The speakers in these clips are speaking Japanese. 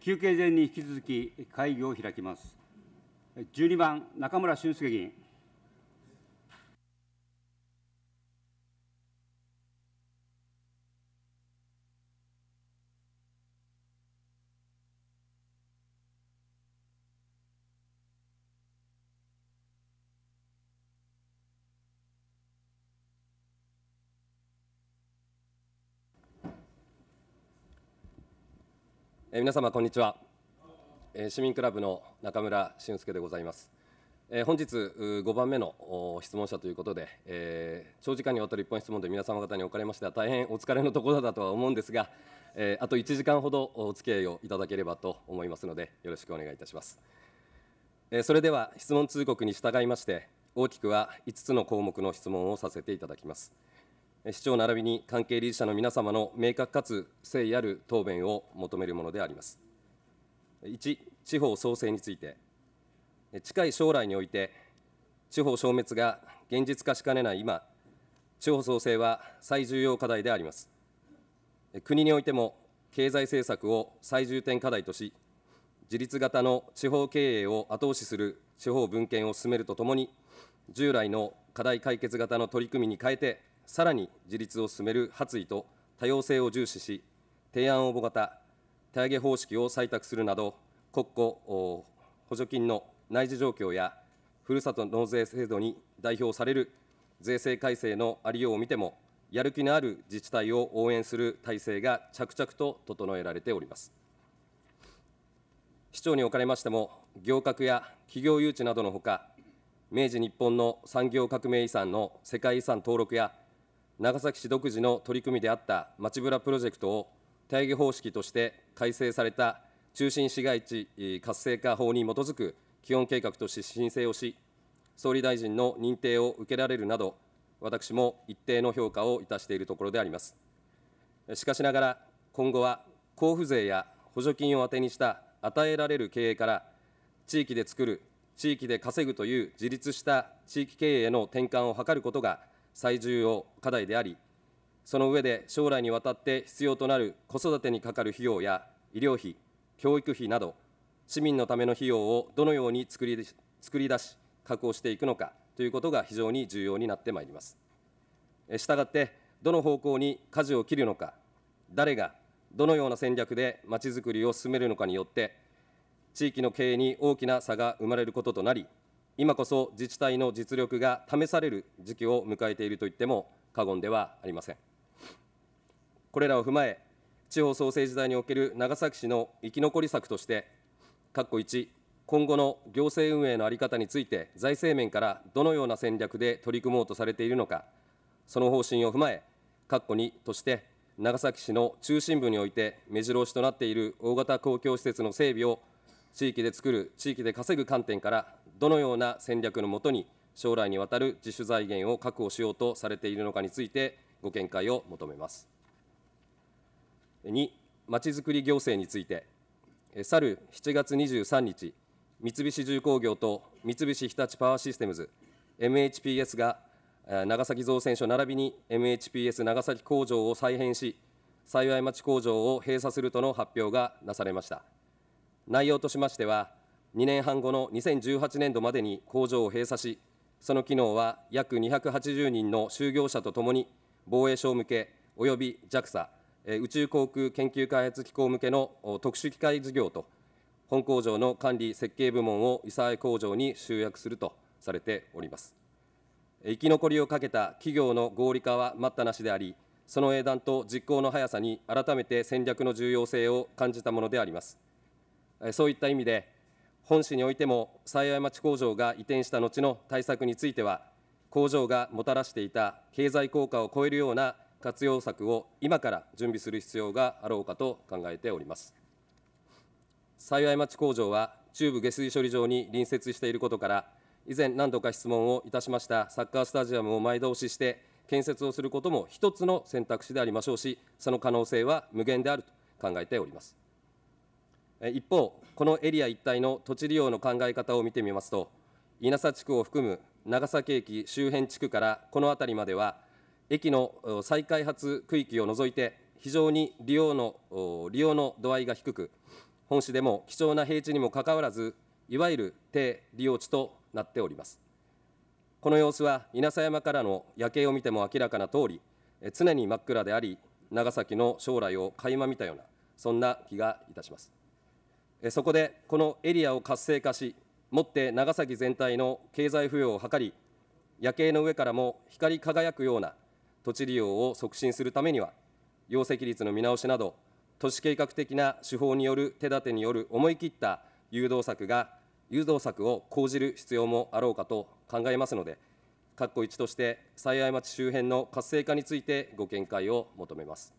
休憩前に引き続き会議を開きます。12番、中村俊介議員。え皆様こんにちは、え市民クラブの中村俊介でございます、え本日5番目の質問者ということで、え長時間にわたる一本質問で皆様方におかれましては大変お疲れのところだとは思うんですが、えあと1時間ほどお付き合いをいただければと思いますのでよろしくお願いいたします、えそれでは質問通告に従いまして大きくは5つの項目の質問をさせていただきます市長並びに関係理事者の皆様の明確かつ誠意ある答弁を求めるものであります。1、地方創生について、近い将来において、地方消滅が現実化しかねない今、地方創生は最重要課題であります。国においても経済政策を最重点課題とし、自立型の地方経営を後押しする地方分権を進めるとともに、従来の課題解決型の取り組みに変えて、さらに自立を進める発意と多様性を重視し、提案応募型、手上げ方式を採択するなど、国庫補助金の内需状況や、ふるさと納税制度に代表される税制改正のありようを見ても、やる気のある自治体を応援する体制が着々と整えられております。市長におかれましても、行革や企業誘致などのほか、明治日本の産業革命遺産の世界遺産登録や、長崎市独自の取り組みであったまちぶらプロジェクトを対義方式として改正された中心市街地活性化法に基づく基本計画として申請をし、総理大臣の認定を受けられるなど、私も一定の評価をいたしているところであります。しかしながら、今後は交付税や補助金をあてにした与えられる経営から、地域で作る、地域で稼ぐという自立した地域経営への転換を図ることが最重要課題であり、その上で将来にわたって必要となる子育てにかかる費用や医療費、教育費など、市民のための費用をどのように作り作り出し、確保していくのかということが非常に重要になってまいります。したがって、どの方向に舵を切るのか、誰がどのような戦略でまちづくりを進めるのかによって、地域の経営に大きな差が生まれることとなり、今こそ自治体の実力が試される時期を迎えていると言っても過言ではありません。これらを踏まえ、地方創生時代における長崎市の生き残り策として、括弧1、今後の行政運営の在り方について、財政面からどのような戦略で取り組もうとされているのか、その方針を踏まえ、括弧2として、長崎市の中心部において目白押しとなっている大型公共施設の整備を地域で作る、地域で稼ぐ観点からどのような戦略のもとに将来にわたる自主財源を確保しようとされているのかについて、ご見解を求めます。2、まちづくり行政について、去る7月23日、三菱重工業と三菱日立パワーシステムズ、MHPS が長崎造船所並びに MHPS 長崎工場を再編し、幸い町工場を閉鎖するとの発表がなされました。内容としましては、2年半後の2018年度までに工場を閉鎖し、その機能は約280人の就業者とともに、防衛省向けおよび JAXA、宇宙航空研究開発機構向けの特殊機械事業と、本工場の管理・設計部門を伊佐工場に集約するとされております。生き残りをかけた企業の合理化は待ったなしであり、その英断と実行の速さに改めて戦略の重要性を感じたものであります。そういった意味で、本市においても幸町工場が移転した後の対策については、工場がもたらしていた経済効果を超えるような活用策を今から準備する必要があろうかと考えております。幸町工場は中部下水処理場に隣接していることから、以前何度か質問をいたしましたサッカースタジアムを前倒しして、建設をすることも一つの選択肢でありましょうし、その可能性は無限であると考えております。一方、このエリア一帯の土地利用の考え方を見てみますと、稲佐地区を含む長崎駅周辺地区からこの辺りまでは、駅の再開発区域を除いて、非常に利用の利用の度合いが低く、本市でも貴重な平地にもかかわらず、いわゆる低利用地となっております。この様子は稲佐山からの夜景を見ても明らかな通り、常に真っ暗であり、長崎の将来を垣間見たような、そんな気がいたします。そこでこのエリアを活性化し、もって長崎全体の経済浮揚を図り、夜景の上からも光り輝くような土地利用を促進するためには、容積率の見直しなど、都市計画的な手法による手立てによる思い切った誘導策が、誘導策を講じる必要もあろうかと考えますので、括弧1として、最愛町周辺の活性化についてご見解を求めます。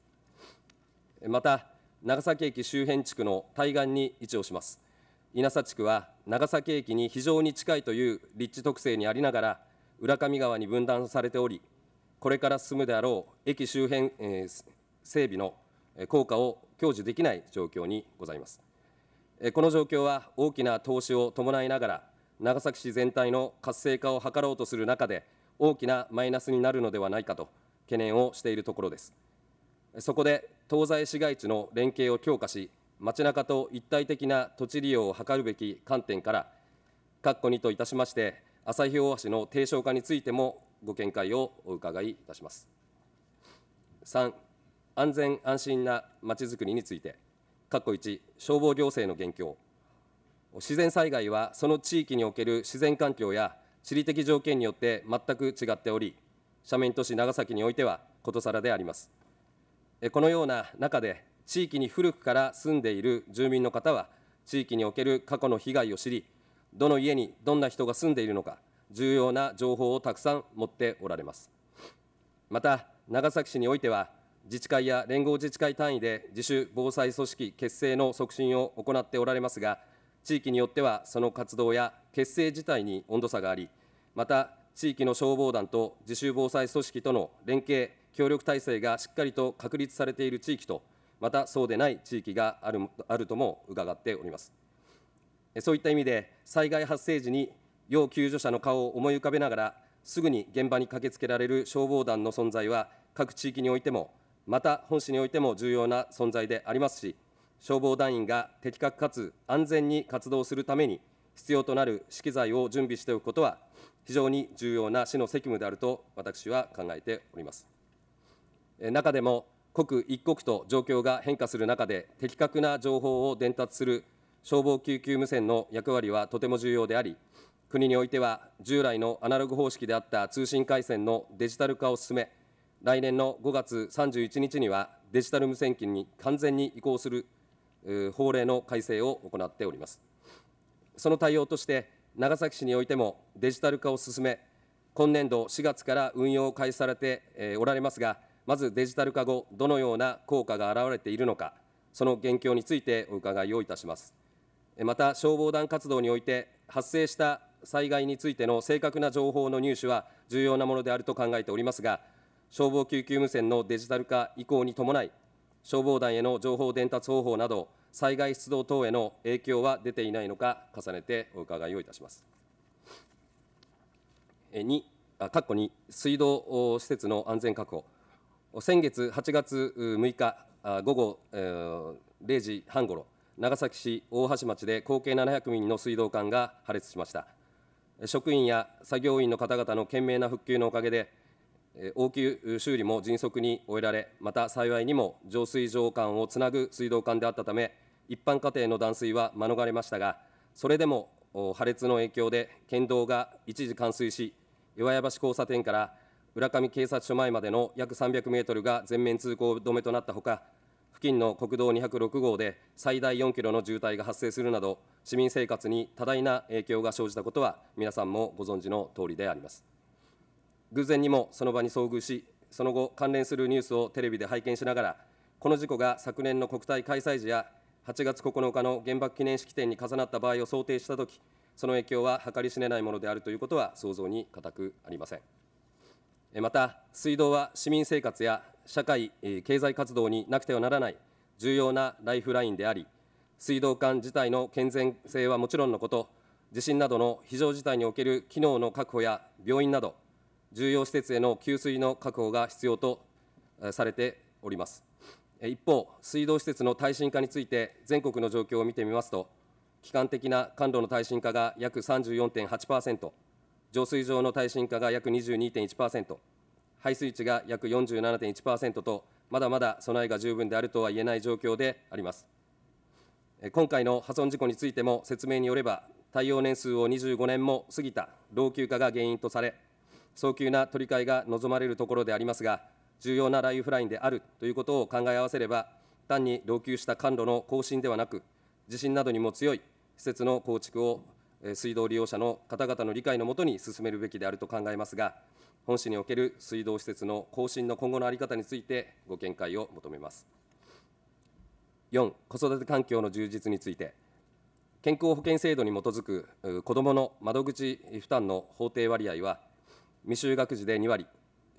また長崎駅周辺地区の対岸に位置をします稲佐地区は長崎駅に非常に近いという立地特性にありながら浦上川に分断されておりこれから進むであろう駅周辺、えー、整備の効果を享受できない状況にございますこの状況は大きな投資を伴いながら長崎市全体の活性化を図ろうとする中で大きなマイナスになるのではないかと懸念をしているところですそこで東西市街地の連携を強化し、街中と一体的な土地利用を図るべき観点から、括弧2といたしまして、旭大橋の低床化についてもご見解をお伺いいたします。3、安全安心なまちづくりについて、括弧1、消防行政の現況、自然災害はその地域における自然環境や地理的条件によって全く違っており、斜面都市長崎においてはことさらであります。このような中で、地域に古くから住んでいる住民の方は、地域における過去の被害を知り、どの家にどんな人が住んでいるのか、重要な情報をたくさん持っておられます。また、長崎市においては、自治会や連合自治会単位で自主防災組織結成の促進を行っておられますが、地域によってはその活動や結成自体に温度差があり、また地域の消防団と自主防災組織との連携、協力体制がしっかりと確立されている地域と、またそうでない地域があるあるとも伺っております。そういった意味で、災害発生時に要救助者の顔を思い浮かべながら、すぐに現場に駆けつけられる消防団の存在は、各地域においても、また本市においても重要な存在でありますし、消防団員が的確かつ安全に活動するために、必要となる資機材を準備しておくことは、非常に重要な市の責務であると私は考えております。中でも刻一刻と状況が変化する中で、的確な情報を伝達する消防救急無線の役割はとても重要であり、国においては従来のアナログ方式であった通信回線のデジタル化を進め、来年の5月31日にはデジタル無線機に完全に移行する法令の改正を行っております。その対応として、長崎市においてもデジタル化を進め、今年度4月から運用を開始されておられますが、まずデジタル化後、どのような効果が現れているのか、その現況についてお伺いをいたします。また、消防団活動において、発生した災害についての正確な情報の入手は重要なものであると考えておりますが、消防救急無線のデジタル化移行に伴い、消防団への情報伝達方法など、災害出動等への影響は出ていないのか、重ねてお伺いをいたします。2、括弧2、水道施設の安全確保。先月8月6日午後0時半ごろ、長崎市大橋町で合計700ミリの水道管が破裂しました。職員や作業員の方々の懸命な復旧のおかげで、応急修理も迅速に終えられ、また幸いにも浄水場管をつなぐ水道管であったため、一般家庭の断水は免れましたが、それでも破裂の影響で県道が一時冠水し、岩屋橋交差点から浦上警察署前までの約300メートルが全面通行止めとなったほか、付近の国道206号で最大4キロの渋滞が発生するなど、市民生活に多大な影響が生じたことは、皆さんもご存知の通りであります。偶然にもその場に遭遇し、その後、関連するニュースをテレビで拝見しながら、この事故が昨年の国体開催時や8月9日の原爆記念式典に重なった場合を想定したとき、その影響は計り知れないものであるということは想像に難くありません。また水道は市民生活や社会、経済活動になくてはならない重要なライフラインであり、水道管自体の健全性はもちろんのこと、地震などの非常事態における機能の確保や病院など、重要施設への給水の確保が必要とされております。一方、水道施設の耐震化について、全国の状況を見てみますと、基幹的な管路の耐震化が約34.8%、浄水場の耐震化が約22.1%、排水池が約47.1%と、まだまだ備えが十分であるとは言えない状況であります。今回の破損事故についても説明によれば、耐用年数を25年も過ぎた老朽化が原因とされ、早急な取り替えが望まれるところでありますが、重要なライフラインであるということを考え合わせれば、単に老朽した管路の更新ではなく、地震などにも強い施設の構築を水道利用者の方々の理解のもとに進めるべきであると考えますが、本市における水道施設の更新の今後の在り方について、ご見解を求めます。4、子育て環境の充実について、健康保険制度に基づく子どもの窓口負担の法定割合は、未就学児で2割、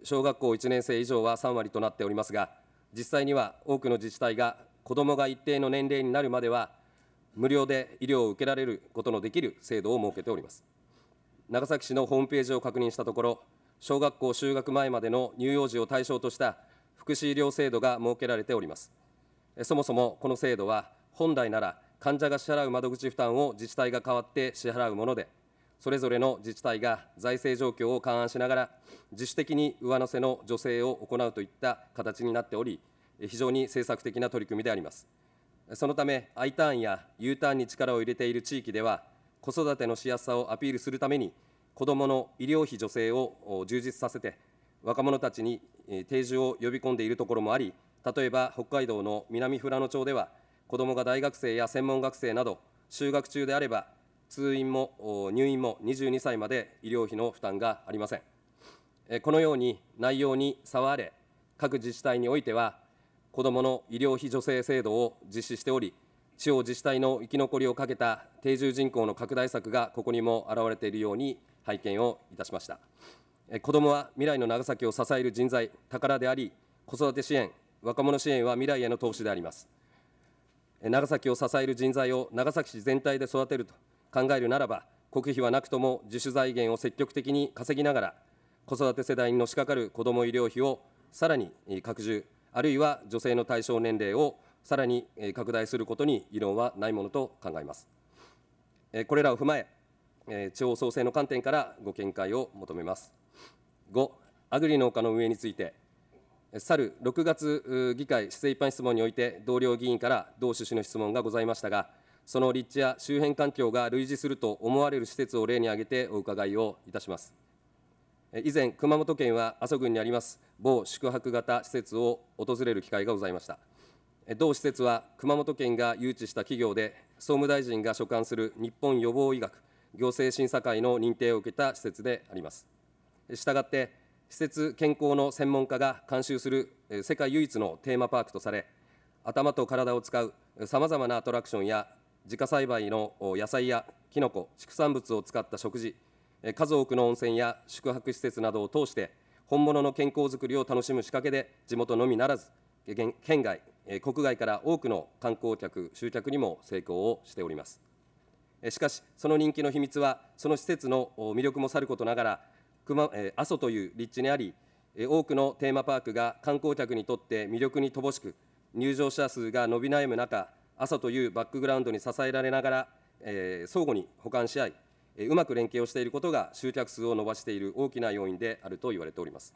小学校1年生以上は3割となっておりますが、実際には多くの自治体が子どもが一定の年齢になるまでは、無料で医療を受けられることのできる制度を設けております。長崎市のホームページを確認したところ、小学校就学前までの乳幼児を対象とした福祉医療制度が設けられております。そもそもこの制度は、本来なら患者が支払う窓口負担を自治体が代わって支払うもので、それぞれの自治体が財政状況を勘案しながら、自主的に上乗せの助成を行うといった形になっており、非常に政策的な取り組みであります。そのため I ターンや U ターンに力を入れている地域では子育てのしやすさをアピールするために子どもの医療費助成を充実させて若者たちに定住を呼び込んでいるところもあり例えば北海道の南富良野町では子どもが大学生や専門学生など就学中であれば通院も入院も22歳まで医療費の負担がありませんこのように内容に差はあれ各自治体においては子どもの医療費助成制度を実施しており、地方自治体の生き残りをかけた定住人口の拡大策がここにも表れているように拝見をいたしました。子どもは未来の長崎を支える人材、宝であり、子育て支援、若者支援は未来への投資であります。長崎を支える人材を長崎市全体で育てると考えるならば、国費はなくとも自主財源を積極的に稼ぎながら、子育て世代にのしかかる子ども医療費をさらに拡充、あるいは女性の対象年齢をさらに拡大することに異論はないものと考えます。これらを踏まえ、地方創生の観点からご見解を求めます。5、アグリ農家の運営について、去る6月議会施政一般質問において、同僚議員から同趣旨の質問がございましたが、その立地や周辺環境が類似すると思われる施設を例に挙げてお伺いをいたします。以前、熊本県は阿蘇郡にあります某宿泊型施設を訪れる機会がございました同施設は熊本県が誘致した企業で総務大臣が所管する日本予防医学行政審査会の認定を受けた施設でありますしたがって施設健康の専門家が監修する世界唯一のテーマパークとされ頭と体を使うさまざまなアトラクションや自家栽培の野菜やきのこ畜産物を使った食事数多くの温泉や宿泊施設などを通して本物の健康づくりを楽しむ仕掛けで、地元のみならず、県外、国外から多くの観光客、集客にも成功をしております。しかし、その人気の秘密は、その施設の魅力もさることながら、阿蘇という立地にあり、多くのテーマパークが観光客にとって魅力に乏しく、入場者数が伸び悩む中、阿蘇というバックグラウンドに支えられながら、え相互に補完し合い、うまく連携をしていることが集客数を伸ばしている大きな要因であると言われております。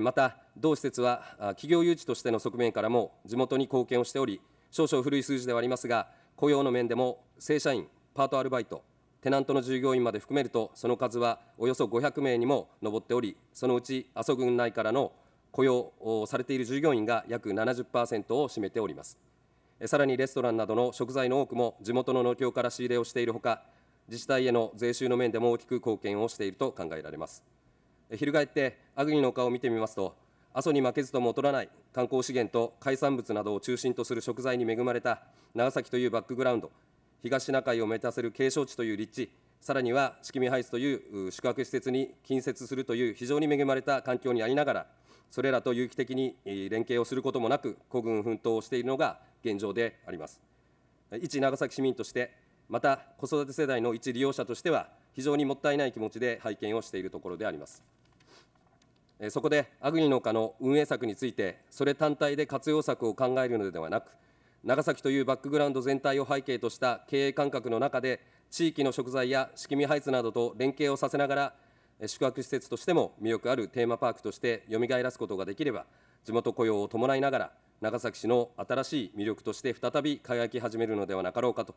また、同施設は企業誘致としての側面からも地元に貢献をしており、少々古い数字ではありますが、雇用の面でも正社員、パートアルバイト、テナントの従業員まで含めると、その数はおよそ500名にも上っており、そのうち阿蘇郡内からの雇用されている従業員が約70%を占めております。さらにレストランなどの食材の多くも地元の農協から仕入れをしているほか、自治体への税収の面でも大きく貢献をしていると考えられます。翻って、アグリの丘を見てみますと、阿蘇に負けずとも劣らない観光資源と海産物などを中心とする食材に恵まれた長崎というバックグラウンド、東シナ海を目指せる景勝地という立地、さらには敷見ハイスという宿泊施設に近接するという非常に恵まれた環境にありながら、それらと有機的に連携をすることもなく、孤軍奮闘をしているのが現状であります。一長崎市民としてまた子育て世代の一利用者としては、非常にもったいない気持ちで拝見をしているところであります。そこで、アグリの丘の運営策について、それ単体で活用策を考えるのではなく、長崎というバックグラウンド全体を背景とした経営感覚の中で、地域の食材や仕組み配置などと連携をさせながら、宿泊施設としても魅力あるテーマパークとしてよみがえらすことができれば、地元雇用を伴いながら、長崎市の新しい魅力として再び輝き始めるのではなかろうかと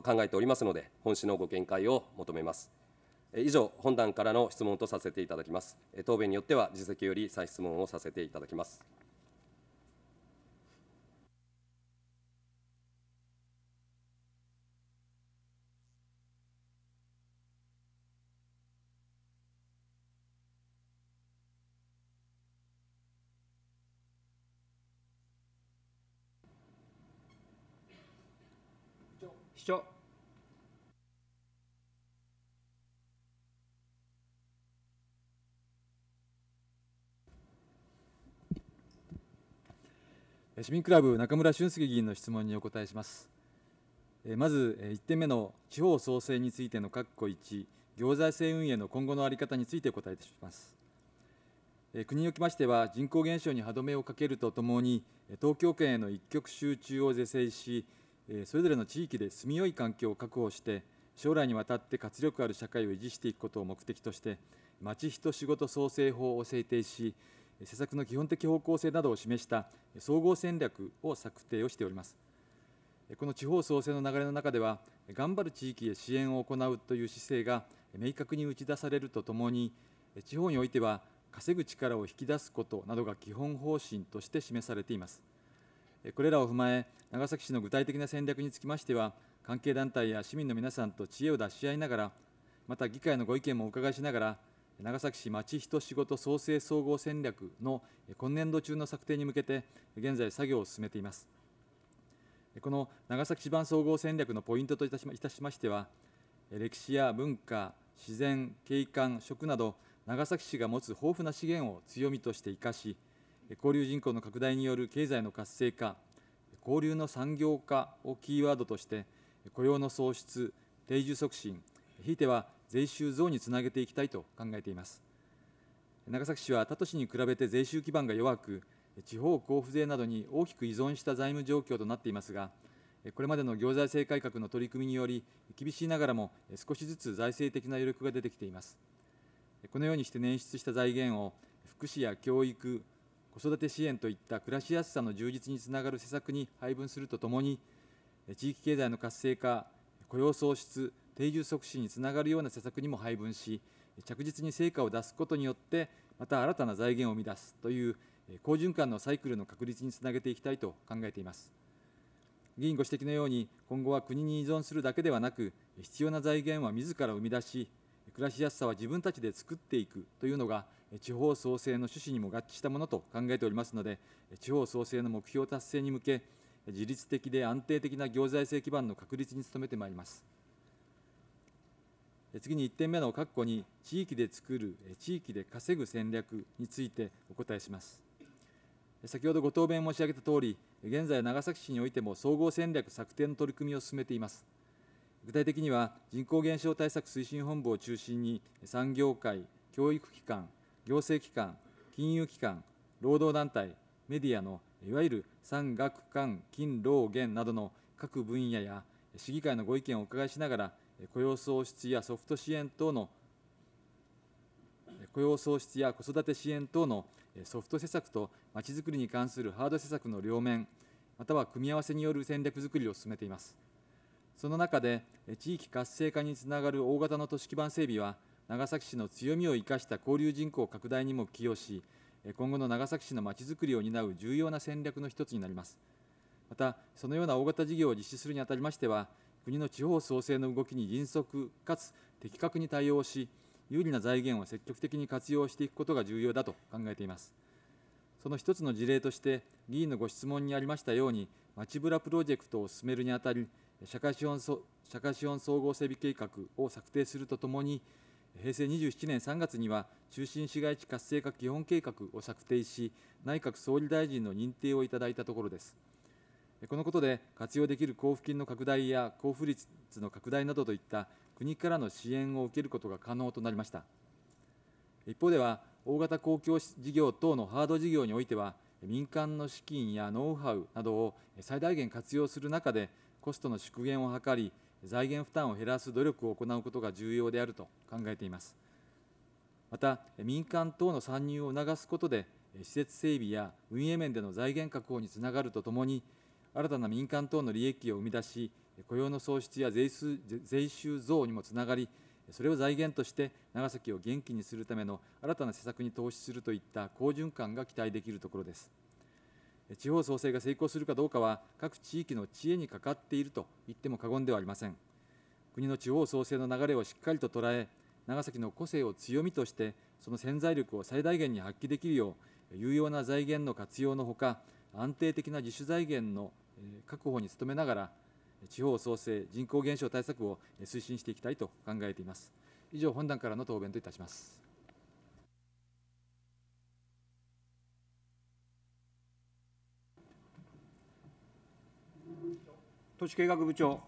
考えておりますので、本市のご見解を求めます。以上、本団からの質問とさせていただきます。答弁によっては、自席より再質問をさせていただきます。市民クラブ中村俊介議員の質問にお答えしますまず1点目の地方創生についての括弧1行財政運営の今後の在り方についてお答えいたします国におきましては人口減少に歯止めをかけるとともに東京圏への一極集中を是正しそれぞれの地域で住みよい環境を確保して将来にわたって活力ある社会を維持していくことを目的として、町人仕事創生法を制定し、施策の基本的方向性などを示した総合戦略を策定をしております。この地方創生の流れの中では、頑張る地域へ支援を行うという姿勢が明確に打ち出されるとともに、地方においては稼ぐ力を引き出すことなどが基本方針として示されています。これらを踏まえ、長崎市の具体的な戦略につきましては、関係団体や市民の皆さんと知恵を出し合いながら、また議会のご意見もお伺いしながら、長崎市まちひと創生総合戦略の今年度中の策定に向けて、現在、作業を進めています。この長崎市盤総合戦略のポイントといたしましては、歴史や文化、自然、景観、食など、長崎市が持つ豊富な資源を強みとして生かし、交流人口の拡大による経済の活性化、交流の産業化をキーワードとして、雇用の創出、定住促進、ひいては税収増につなげていきたいと考えています。長崎市は他都市に比べて税収基盤が弱く、地方交付税などに大きく依存した財務状況となっていますが、これまでの行財政改革の取り組みにより、厳しいながらも少しずつ財政的な余力が出てきています。このようにして捻出した財源を、福祉や教育、子育て支援といった暮らしやすさの充実につながる施策に配分するとともに、地域経済の活性化、雇用創出、定住促進につながるような施策にも配分し、着実に成果を出すことによって、また新たな財源を生み出すという、好循環のサイクルの確立につなげていきたいと考えています。議員ご指摘のように、今後は国に依存するだけではなく、必要な財源は自ら生み出し、暮らしやすさは自分たちで作っていくというのが、地方創生の趣旨にも合致したものと考えておりますので、地方創生の目標達成に向け、自律的で安定的な行財政基盤の確立に努めてまいります。次に1点目の括弧に、地域で作る、地域で稼ぐ戦略についてお答えします。先ほどご答弁申し上げたとおり、現在、長崎市においても総合戦略策定の取り組みを進めています。具体的には、人口減少対策推進本部を中心に、産業界、教育機関、行政機関、金融機関、労働団体、メディアのいわゆる産学官、金、労、元などの各分野や市議会のご意見をお伺いしながら、雇用創出やソフト支援等の雇用創出や子育て支援等のソフト施策とまちづくりに関するハード施策の両面、または組み合わせによる戦略づくりを進めています。その中で、地域活性化につながる大型の都市基盤整備は、長崎市の強みを生かした交流人口拡大にも寄与し、今後の長崎市のまちづくりを担う重要な戦略の一つになります。また、そのような大型事業を実施するにあたりましては、国の地方創生の動きに迅速かつ的確に対応し、有利な財源を積極的に活用していくことが重要だと考えています。その一つの事例として、議員のご質問にありましたように、町ぶらプロジェクトを進めるにあたり、社会資本社会資本総合整備計画を策定するとともに、平成27年3月には、中心市街地活性化基本計画を策定し、内閣総理大臣の認定をいただいたところです。このことで活用できる交付金の拡大や交付率の拡大などといった国からの支援を受けることが可能となりました。一方では、大型公共事業等のハード事業においては、民間の資金やノウハウなどを最大限活用する中で、コストの縮減を図り、財源負担を減らす努力を行うことが重要であると考えています。また、民間等の参入を促すことで、施設整備や運営面での財源確保につながるとともに、新たな民間等の利益を生み出し、雇用の創出や税収税収増にもつながり、それを財源として長崎を元気にするための新たな施策に投資するといった好循環が期待できるところです。地方創生が成功するかどうかは、各地域の知恵にかかっていると言っても過言ではありません。国の地方創生の流れをしっかりと捉え、長崎の個性を強みとして、その潜在力を最大限に発揮できるよう、有用な財源の活用のほか、安定的な自主財源の確保に努めながら、地方創生、人口減少対策を推進していきたいと考えています。以上、本段からの答弁といたします。都市計画部長。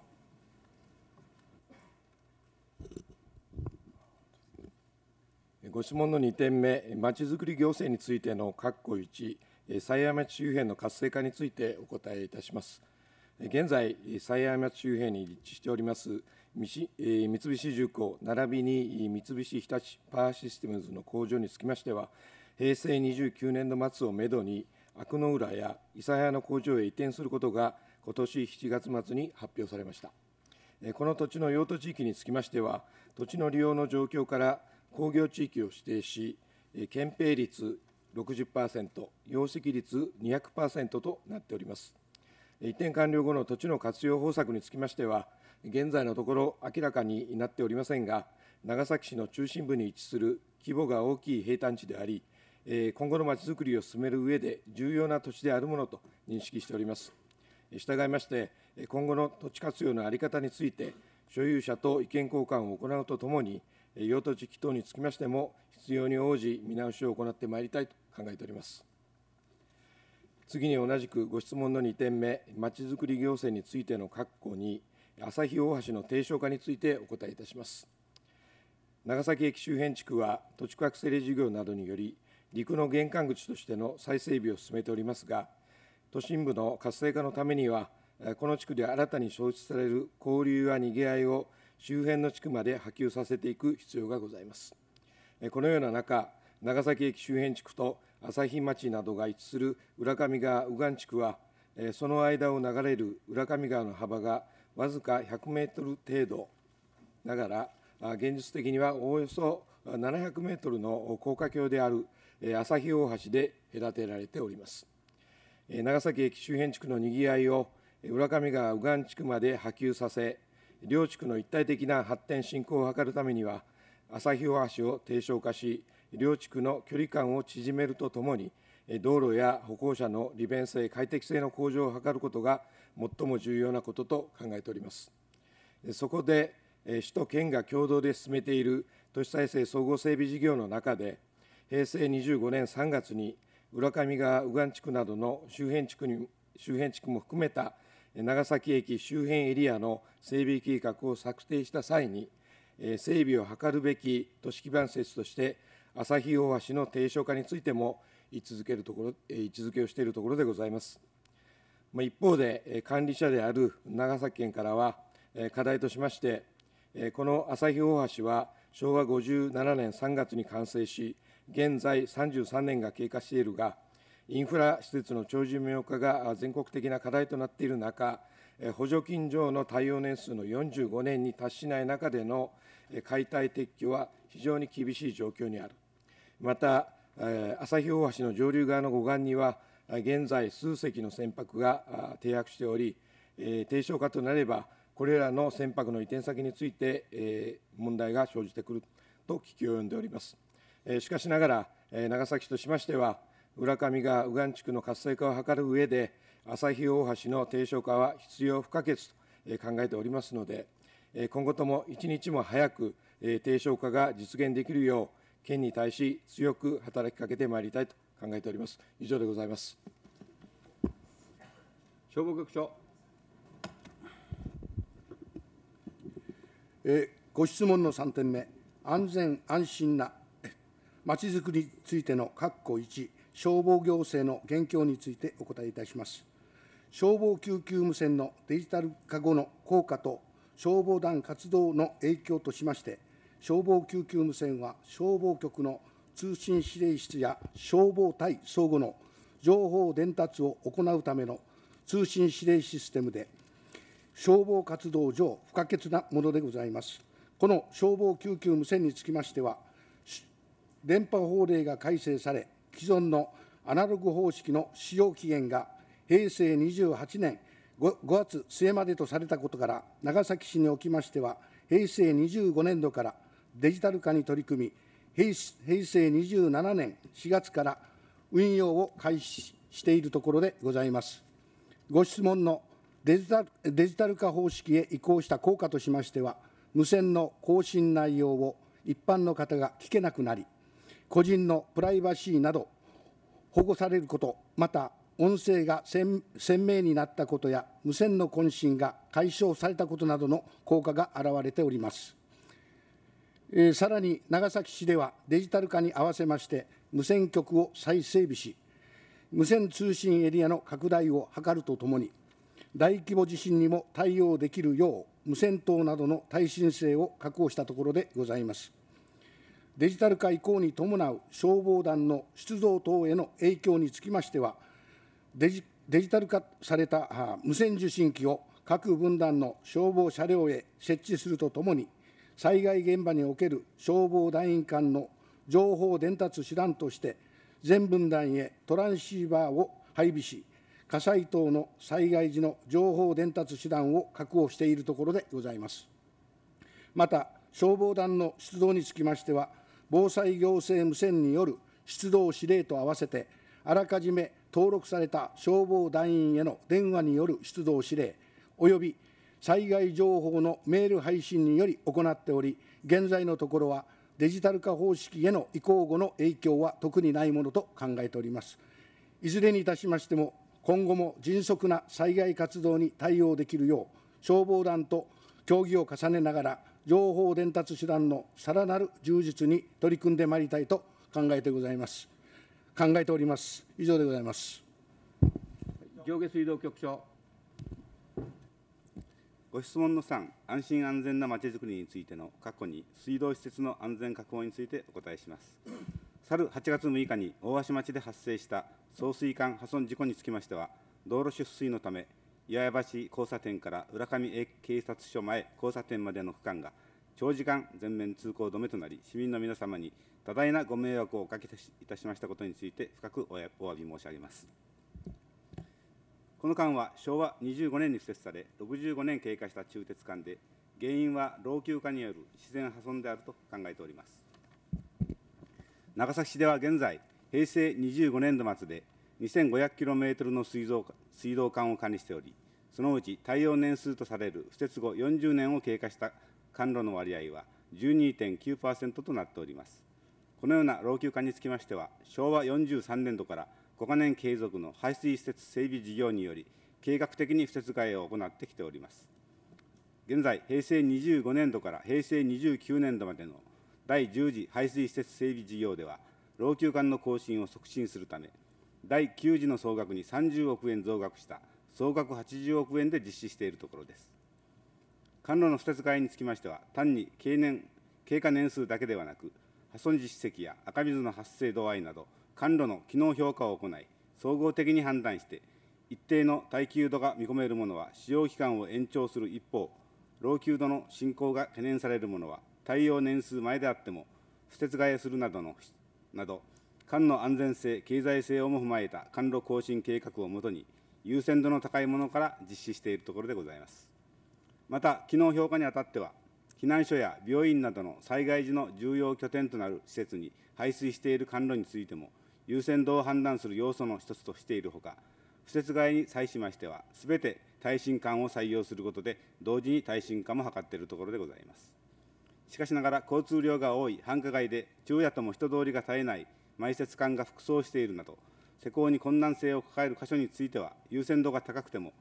ご質問の2点目、まちづくり行政についての括弧1。狭山町周辺の活性化についてお答えいたします。現在、狭山町周辺に立地しております三菱重工並びに三菱日立パワーシステムズの工場につきましては、平成29年度末をめどに、悪の浦や諫早の工場へ移転することが、今年7月末に発表されました。この土地の用途地域につきましては、土地の利用の状況から工業地域を指定し、憲兵率60%、容積率200%となっております。移転完了後の土地の活用方策につきましては、現在のところ明らかになっておりませんが、長崎市の中心部に位置する規模が大きい平坦地であり、今後のまちづくりを進める上で重要な土地であるものと認識しております。従いまして、今後の土地活用の在り方について、所有者と意見交換を行うとともに、用途地域等につきましても、必要に応じ見直しを行ってまいりたいと考えております。次に同じくご質問の2点目、まちづくり行政についての確保に、朝日大橋の低床化についてお答えいたします。長崎駅周辺地区は、土地区画整理事業などにより、陸の玄関口としての再整備を進めておりますが、都心部の活性化のためには、この地区で新たに創出される交流や逃げ合いを周辺の地区まで波及させていく必要がございます。このような中、長崎駅周辺地区と朝日町などが位置する浦上川右岸地区は、その間を流れる浦上川の幅がわずか100メートル程度ながら、現実的にはおおよそ700メートルの高架橋である朝日大橋で隔てられております。長崎駅周辺地区のにぎわいを浦上川右岸地区まで波及させ、両地区の一体的な発展振興を図るためには、朝日大橋を低床化し、両地区の距離感を縮めるとともに、道路や歩行者の利便性、快適性の向上を図ることが最も重要なことと考えております。そこで、首都圏が共同で進めている都市再生総合整備事業の中で、平成25年3月に、浦上川右岸地区などの周辺地区に周辺地区も含めた長崎駅周辺エリアの整備計画を策定した際に、整備を図るべき都市基盤施設として、朝日大橋の低床化についても位置づけるところ位置づけをしているところでございます。一方で、管理者である長崎県からは、課題としまして、この朝日大橋は昭和57年3月に完成し、現在33年が経過しているが、インフラ施設の長寿命化が全国的な課題となっている中、補助金上の耐用年数の45年に達しない中での解体撤去は非常に厳しい状況にある。また、朝日大橋の上流側の護岸には、現在、数隻の船舶が停泊しており、低床化となれば、これらの船舶の移転先について、問題が生じてくると聞き及んでおります。しかしながら、長崎市としましては、浦上が右岸地区の活性化を図る上で、朝日大橋の低床化は必要不可欠と考えておりますので、今後とも一日も早く低床化が実現できるよう、県に対し強く働きかけてまいりたいと考えております。以上でございます。消防局長。えご質問の3点目、安全安心なまちづくりについての括弧1、消防行政の現況についてお答えいたします。消防救急無線のデジタル化後の効果と消防団活動の影響としまして、消防救急無線は消防局の通信指令室や消防隊相互の情報伝達を行うための通信指令システムで、消防活動上不可欠なものでございます。この消防救急無線につきましては、電波法令が改正され、既存のアナログ方式の使用期限が平成28年 5, 5月末までとされたことから、長崎市におきましては、平成25年度からデジタル化に取り組み、平成27年4月から運用を開始しているところでございます。ご質問のデジタデジタル化方式へ移行した効果としましては、無線の更新内容を一般の方が聞けなくなり、個人のプライバシーなど保護されること、また音声が鮮明になったことや無線の渾身が解消されたことなどの効果が表れております。えー、さらに長崎市ではデジタル化に合わせまして無線局を再整備し無線通信エリアの拡大を図るとともに大規模地震にも対応できるよう無線塔などの耐震性を確保したところでございますデジタル化移行に伴う消防団の出動等への影響につきましてはデジデジタル化された無線受信機を各分団の消防車両へ設置するとともに災害現場における消防団員間の情報伝達手段として、全分団へトランシーバーを配備し、火災等の災害時の情報伝達手段を確保しているところでございます。また、消防団の出動につきましては、防災行政無線による出動指令と合わせて、あらかじめ登録された消防団員への電話による出動指令、および災害情報のメール配信により行っており現在のところはデジタル化方式への移行後の影響は特にないものと考えておりますいずれにいたしましても今後も迅速な災害活動に対応できるよう消防団と協議を重ねながら情報伝達手段のさらなる充実に取り組んでまいりたいと考えてございます考えております以上でございます上下水道局長ご質問の3、安心安全なまちづくりについての過去に水道施設の安全確保についてお答えします。去る8月6日に大橋町で発生した送水管破損事故につきましては、道路出水のため、岩屋橋交差点から浦上警察署前交差点までの区間が長時間全面通行止めとなり、市民の皆様に多大なご迷惑をおかけいたしましたことについて、深くお詫び申し上げます。この間は昭和25年に敷設され、65年経過した中鉄管で、原因は老朽化による自然破損であると考えております。長崎市では現在、平成25年度末で 2500km の水道水道管を管理しており、そのうち耐用年数とされる施設後40年を経過した管路の割合は12.9%となっております。このような老朽化につきましては、昭和43年度から5年継続の排水施設整備事業により、計画的に施設外を行ってきております。現在、平成25年度から平成29年度までの第10次排水施設整備事業では、老朽管の更新を促進するため、第9次の総額に30億円増額した総額80億円で実施しているところです。管路の施設外につきましては、単に経年経過年数だけではなく、破損実績や赤水の発生度合いなど、管路の機能評価を行い、総合的に判断して、一定の耐久度が見込めるものは使用期間を延長する一方、老朽度の進行が懸念されるものは、耐用年数前であっても、施設替えするなどのなど、管の安全性、経済性をも踏まえた管路更新計画をもとに、優先度の高いものから実施しているところでございます。また、機能評価にあたっては、避難所や病院などの災害時の重要拠点となる施設に排水している管路についても、優先度を判断する要素の一つとしているほか、施設外に際しましては、すべて耐震管を採用することで、同時に耐震化も図っているところでございます。しかしながら、交通量が多い繁華街で、昼夜とも人通りが絶えない、埋設管が複装しているなど、施工に困難性を抱える箇所については、優先度が高くても、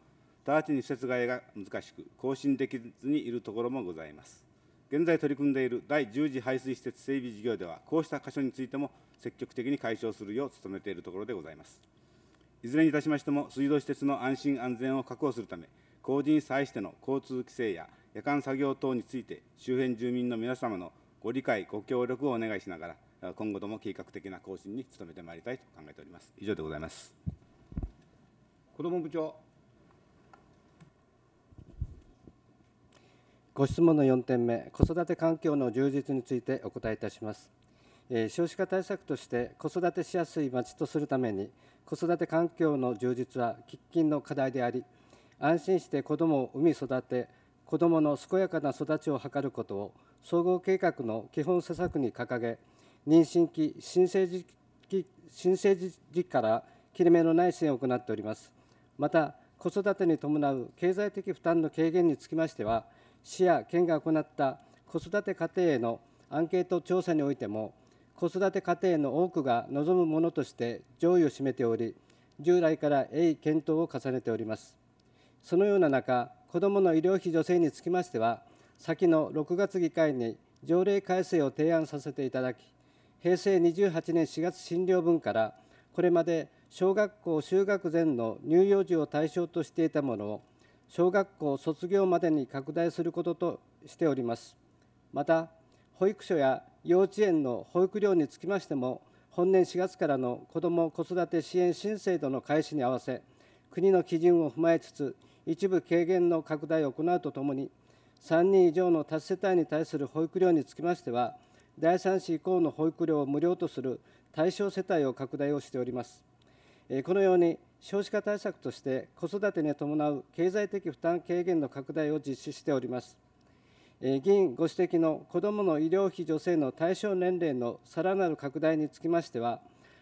直ちに施設替えが難しく、更新できずにいるところもございます。現在取り組んでいる第10次排水施設整備事業では、こうした箇所についても積極的に解消するよう努めているところでございます。いずれにいたしましても、水道施設の安心安全を確保するため、工事に際しての交通規制や夜間作業等について、周辺住民の皆様のご理解、ご協力をお願いしながら、今後とも計画的な更新に努めてまいりたいと考えております。以上でございます。子ども部長ご質問の4点目、子育て環境の充実についてお答えいたします。少子化対策として子育てしやすい町とするために子育て環境の充実は喫緊の課題であり安心して子どもを産み育て子どもの健やかな育ちを図ることを総合計画の基本施策に掲げ妊娠期新生児新生児時から切れ目のない支援を行っておりますまた子育てに伴う経済的負担の軽減につきましては市や県が行った子育て家庭へのアンケート調査においても子育て家庭の多くが望むものとして上位を占めており従来から鋭意検討を重ねておりますそのような中子どもの医療費助成につきましては先の6月議会に条例改正を提案させていただき平成28年4月診療分からこれまで小学校就学前の乳幼児を対象としていたものを小学校卒業までに拡大することとしております。また、保育所や幼稚園の保育料につきましても、本年4月からの子ども・子育て支援新制度の開始に合わせ、国の基準を踏まえつつ、一部軽減の拡大を行うとともに、3人以上の多世帯に対する保育料につきましては、第3子以降の保育料を無料とする対象世帯を拡大をしております。このように少子化対策として子育てに伴う経済的負担軽減の拡大を実施しております。議員ご指摘の子どもの医療費助成の対象年齢のさらなる拡大につきましては、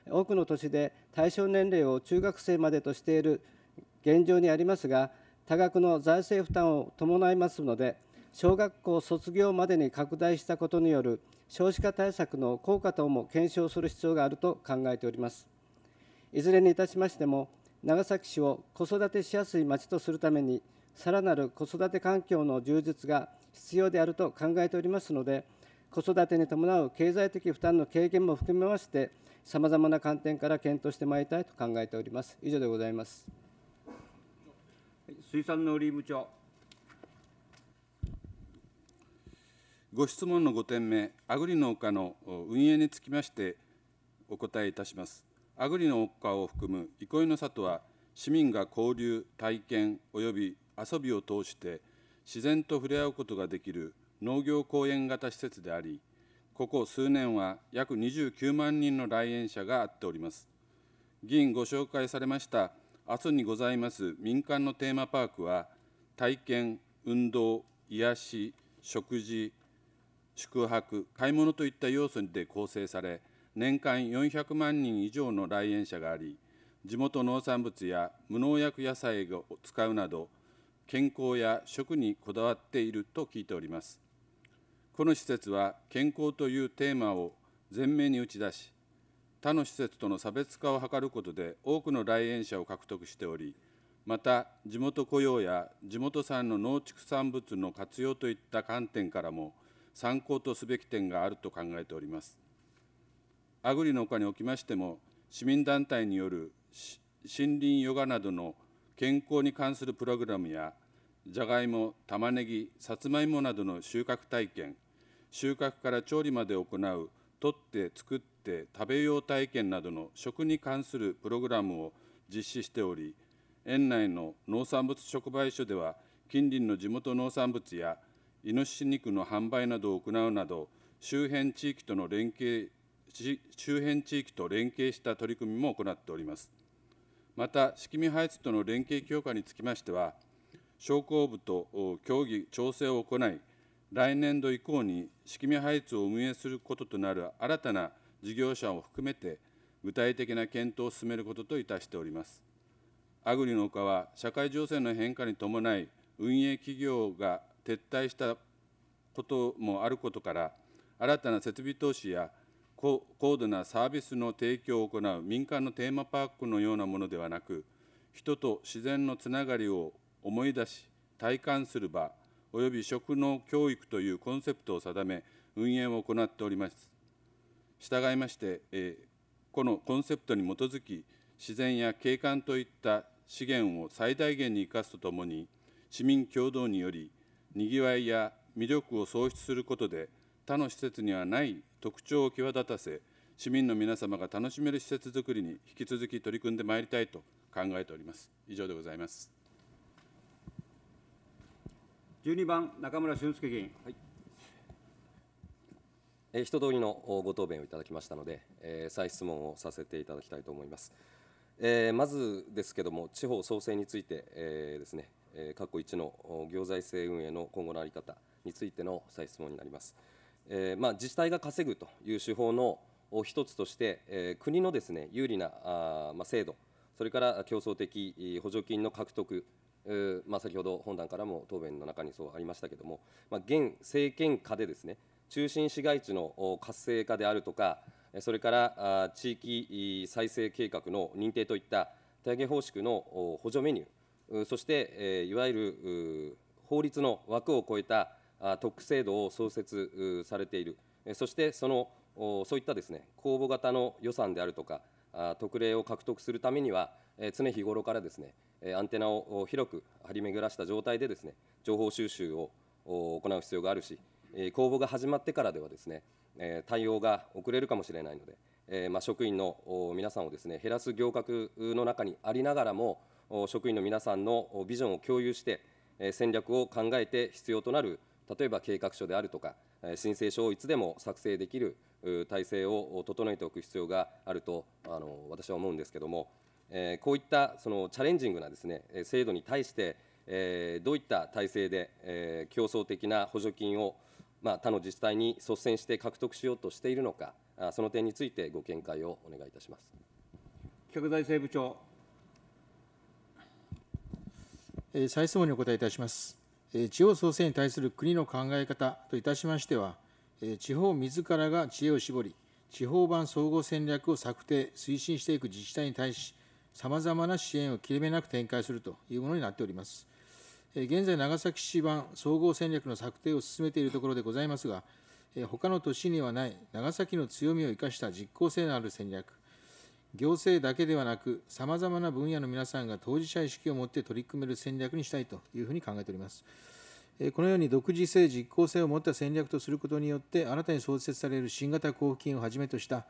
多くの都市で対象年齢を中学生までとしている現状にありますが、多額の財政負担を伴いますので、小学校卒業までに拡大したことによる少子化対策の効果等も検証する必要があると考えております。いずれにいたしましても、長崎市を子育てしやすい町とするためにさらなる子育て環境の充実が必要であると考えておりますので子育てに伴う経済的負担の軽減も含めましてさまざまな観点から検討してまいりたいと考えております以上でございます水産農林部長ご質問の5点目アグリ農家の運営につきましてお答えいたしますアグリの丘を含む憩いの里は、市民が交流、体験、および遊びを通して、自然と触れ合うことができる農業公園型施設であり、ここ数年は約29万人の来園者があっております。議員ご紹介されました、阿蘇にございます民間のテーマパークは、体験、運動、癒し、食事、宿泊、買い物といった要素で構成され、年間400万人以上の来園者があり、地元農産物や無農薬野菜を使うなど、健康や食にこだわっていると聞いております。この施設は健康というテーマを前面に打ち出し、他の施設との差別化を図ることで多くの来園者を獲得しており、また地元雇用や地元産の農畜産物の活用といった観点からも参考とすべき点があると考えております。アグリの丘におきましても市民団体による森林ヨガなどの健康に関するプログラムやじゃがいも玉ねぎさつまいもなどの収穫体験収穫から調理まで行う取って作って食べよう体験などの食に関するプログラムを実施しており園内の農産物直売所では近隣の地元農産物やイノシシ肉の販売などを行うなど周辺地域との連携周辺地域と連携した取り組みも行っております。また、仕組み配置との連携強化につきましては、商工部と協議・調整を行い、来年度以降に仕組み配置を運営することとなる新たな事業者を含めて、具体的な検討を進めることといたしております。アグリの丘は、社会情勢の変化に伴い、運営企業が撤退したこともあることから、新たな設備投資や高度なサービスの提供を行う民間のテーマパークのようなものではなく、人と自然のつながりを思い出し、体感する場、および職能教育というコンセプトを定め、運営を行っております。従いまして、えこのコンセプトに基づき、自然や景観といった資源を最大限に生かすとともに、市民共同により、にぎわいや魅力を創出することで、他の施設にはない特徴を際立たせ、市民の皆様が楽しめる施設づくりに引き続き取り組んでまいりたいと考えております。以上でございます。12番、中村俊介議員。はいえ人通りのご答弁をいただきましたので、え再質問をさせていただきたいと思います。えまずですけれども、地方創生について、えですね、えー、過去1の行財政運営の今後の在り方についての再質問になります。えー、まあ、自治体が稼ぐという手法の一つとして、えー、国のです、ね、有利なあ、まあ、制度、それから競争的補助金の獲得、まあ、先ほど本段からも答弁の中にそうありましたけれども、まあ、現政権下でです、ね、中心市街地の活性化であるとか、それから地域再生計画の認定といった手上げ方式の補助メニュー、そしていわゆる法律の枠を超えた特区制度を創設されている、そしてそのそういったですね公募型の予算であるとか、特例を獲得するためには、常日頃からですねアンテナを広く張り巡らした状態で、ですね情報収集を行う必要があるし、公募が始まってからでは、ですね対応が遅れるかもしれないので、えま職員の皆さんをですね減らす行革の中にありながらも、職員の皆さんのビジョンを共有して、戦略を考えて必要となる例えば計画書であるとか、申請書をいつでも作成できる体制を整えておく必要があるとあの私は思うんですけども、えこういったそのチャレンジングなですね制度に対して、えどういった体制で、え競争的な補助金を、まあ、他の自治体に率先して獲得しようとしているのか、その点についてご見解をお願いいたします企画財政部長。え再質問にお答えいたします。地方創生に対する国の考え方といたしましては、地方自らが知恵を絞り、地方版総合戦略を策定、推進していく自治体に対し、さまざまな支援を切れ目なく展開するというものになっております。現在、長崎市版総合戦略の策定を進めているところでございますが、他の都市にはない長崎の強みを生かした実効性のある戦略、行政だけではなく、さまざまな分野の皆さんが当事者意識を持って取り組める戦略にしたいというふうに考えております。このように独自性、実効性を持った戦略とすることによって、新たに創設される新型交付金をはじめとした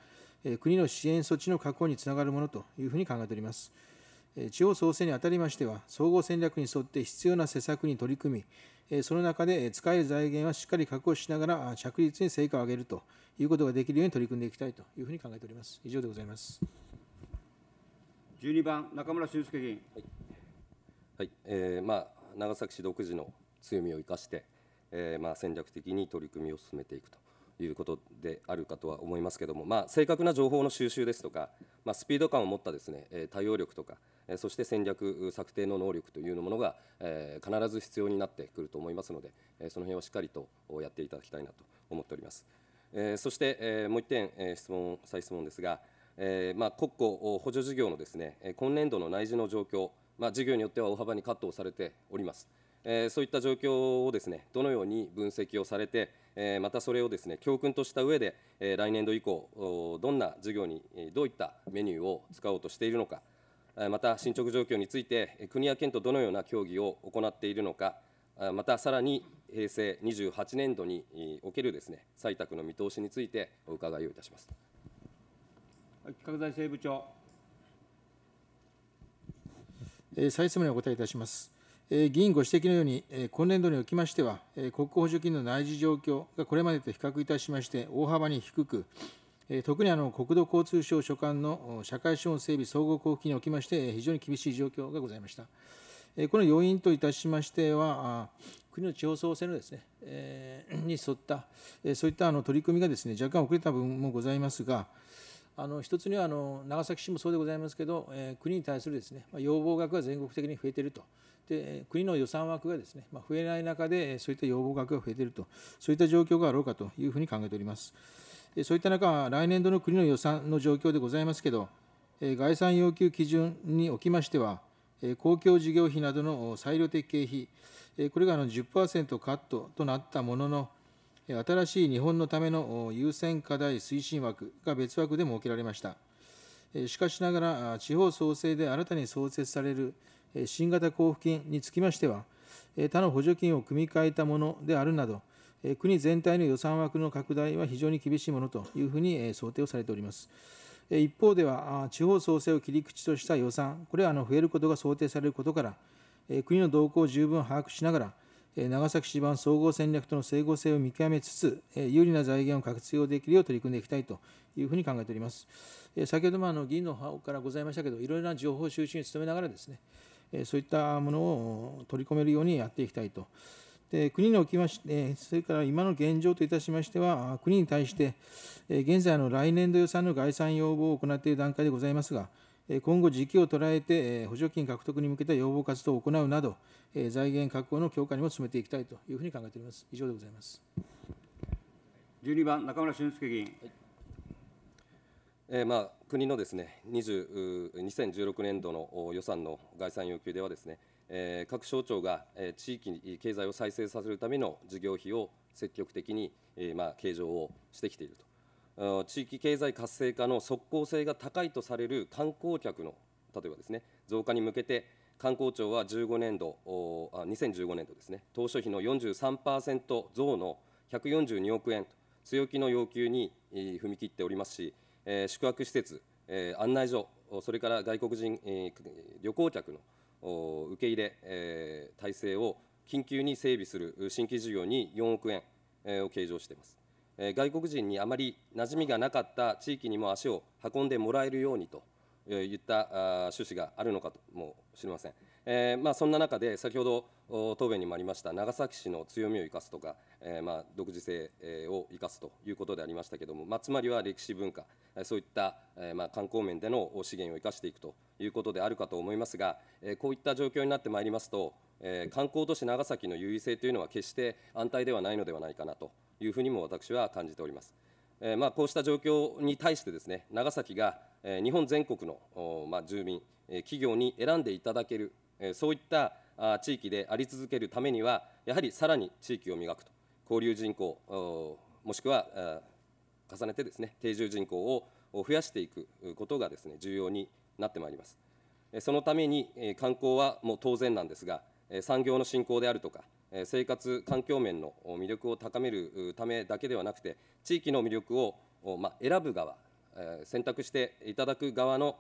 国の支援措置の確保につながるものというふうに考えております。地方創生にあたりましては、総合戦略に沿って必要な施策に取り組み、その中で使える財源はしっかり確保しながら、着実に成果を上げるということができるように取り組んでいきたいというふうに考えております。以上でございます。12番、中村俊介議員。はいはいえーまあ、長崎市独自の強みを生かして、えーまあ、戦略的に取り組みを進めていくということであるかとは思いますけれども、まあ、正確な情報の収集ですとか、まあ、スピード感を持ったです、ね、対応力とか、そして戦略策定の能力というものが、えー、必ず必要になってくると思いますので、その辺はしっかりとやっていただきたいなと思っております。えー、そして、えー、もう1点、えー、質問再質問ですが、えー、まあ、国庫補助事業のですね今年度の内需の状況、まあ、事業によっては大幅にカットをされております。えー、そういった状況をですねどのように分析をされて、えー、またそれをですね教訓とした上で、えー、来年度以降、どんな事業にどういったメニューを使おうとしているのか、また進捗状況について、国や県とどのような協議を行っているのか、またさらに平成28年度におけるですね採択の見通しについてお伺いをいたします。企画財政部長。再質問にお答えいたします。議員ご指摘のように、今年度におきましては、国庫補助金の内需状況がこれまでと比較いたしまして、大幅に低く、特にあの国土交通省所管の社会資本整備総合交付金におきまして、非常に厳しい状況がございました。この要因といたしましては、国の地方創生のですね、えー、に沿った、そういったあの取り組みがですね、若干遅れた部分もございますが、あの一つにはあの長崎市もそうでございますけど、えー、国に対するですね、ま要望額が全国的に増えていると。で国の予算枠がですね、まあ、増えない中で、そういった要望額が増えていると、そういった状況があろうかというふうに考えております。そういった中、来年度の国の予算の状況でございますけど、概算要求基準におきましては、公共事業費などの裁量的経費、これが10%カットとなったものの、新しい日本のための優先課題推進枠が別枠で設けられました。しかしながら、地方創生で新たに創設される新型交付金につきましては、他の補助金を組み替えたものであるなど、国全体の予算枠の拡大は非常に厳しいものというふうに想定をされております。一方では、地方創生を切り口とした予算、これは増えることが想定されることから、国の動向を十分把握しながら、長崎市版総合戦略との整合性を見極めつつ、有利な財源を活用できるよう取り組んでいきたいというふうに考えております。先ほどもあの議員の方からございましたけど、いろいろな情報収集に努めながらですね、そういったものを取り込めるようにやっていきたいと。で国におきまして、それから今の現状といたしましては、国に対して、現在の来年度予算の概算要望を行っている段階でございますが、今後、時期を捉えて補助金獲得に向けた要望活動を行うなど、財源確保の強化にも進めていきたいというふうに考えております。以上でございます。12番、中村俊輔議員。はいえーまあ、国のですね20 2016年度の予算の概算要求ではですね、えー、各省庁が、えー、地域に経済を再生させるための事業費を積極的に、えーまあ、計上をしてきていると地域経済活性化の即効性が高いとされる観光客の例えばですね増加に向けて、観光庁は15年度、あ2015年度ですね、当初比の43%増の142億円と、強気の要求に踏み切っておりますし、えー、宿泊施設、えー、案内所、それから外国人、えー、旅行客の受け入れ、えー、体制を緊急に整備する新規事業に4億円、えを計上しています。外国人にあまり馴染みがなかった地域にも足を運んでもらえるようにと言った趣旨があるのかもしれません。えーまあ、そんな中で、先ほど答弁にもありました長崎市の強みを生かすとか、えーまあ、独自性を生かすということでありましたけれども、まあ、つまりは歴史文化、そういった、えーまあ、観光面での資源を生かしていくということであるかと思いますが、えー、こういった状況になってまいりますと、えー、観光都市長崎の優位性というのは決して安泰ではないのではないかなというふうにも私は感じております。えーまあ、こうした状況に対してですね長崎がえ日本全国の、まあ、住民、え企業に選んでいただける、えそういったあ地域であり続けるためには、やはりさらに地域を磨くと、交流人口、もしくは重ねてですね、定住人口を増やしていくことがですね、重要になってまいります。そのために観光はもう当然なんですが、産業の振興であるとか、生活環境面の魅力を高めるためだけではなくて、地域の魅力を、まあ、選ぶ側選択していただく側の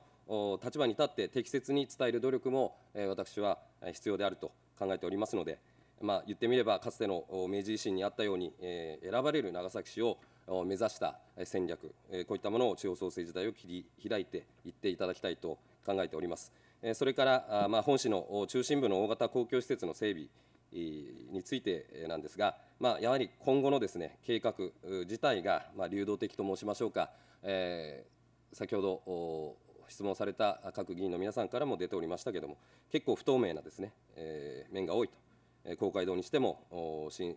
立場に立って適切に伝える努力も私は必要であると考えておりますので、まあ、言ってみればかつての明治維新にあったように選ばれる長崎市を目指した戦略、こういったものを地方創生時代を切り開いていっていただきたいと考えております。それから、まあ、本市の中心部の大型公共施設の整備についてなんですが、まあ、やはり今後のです、ね、計画自体が、まあ、流動的と申しましょうか、えー、先ほど質問された各議員の皆さんからも出ておりましたけれども、結構不透明なですね、えー、面が多いと、え公会堂にしても新、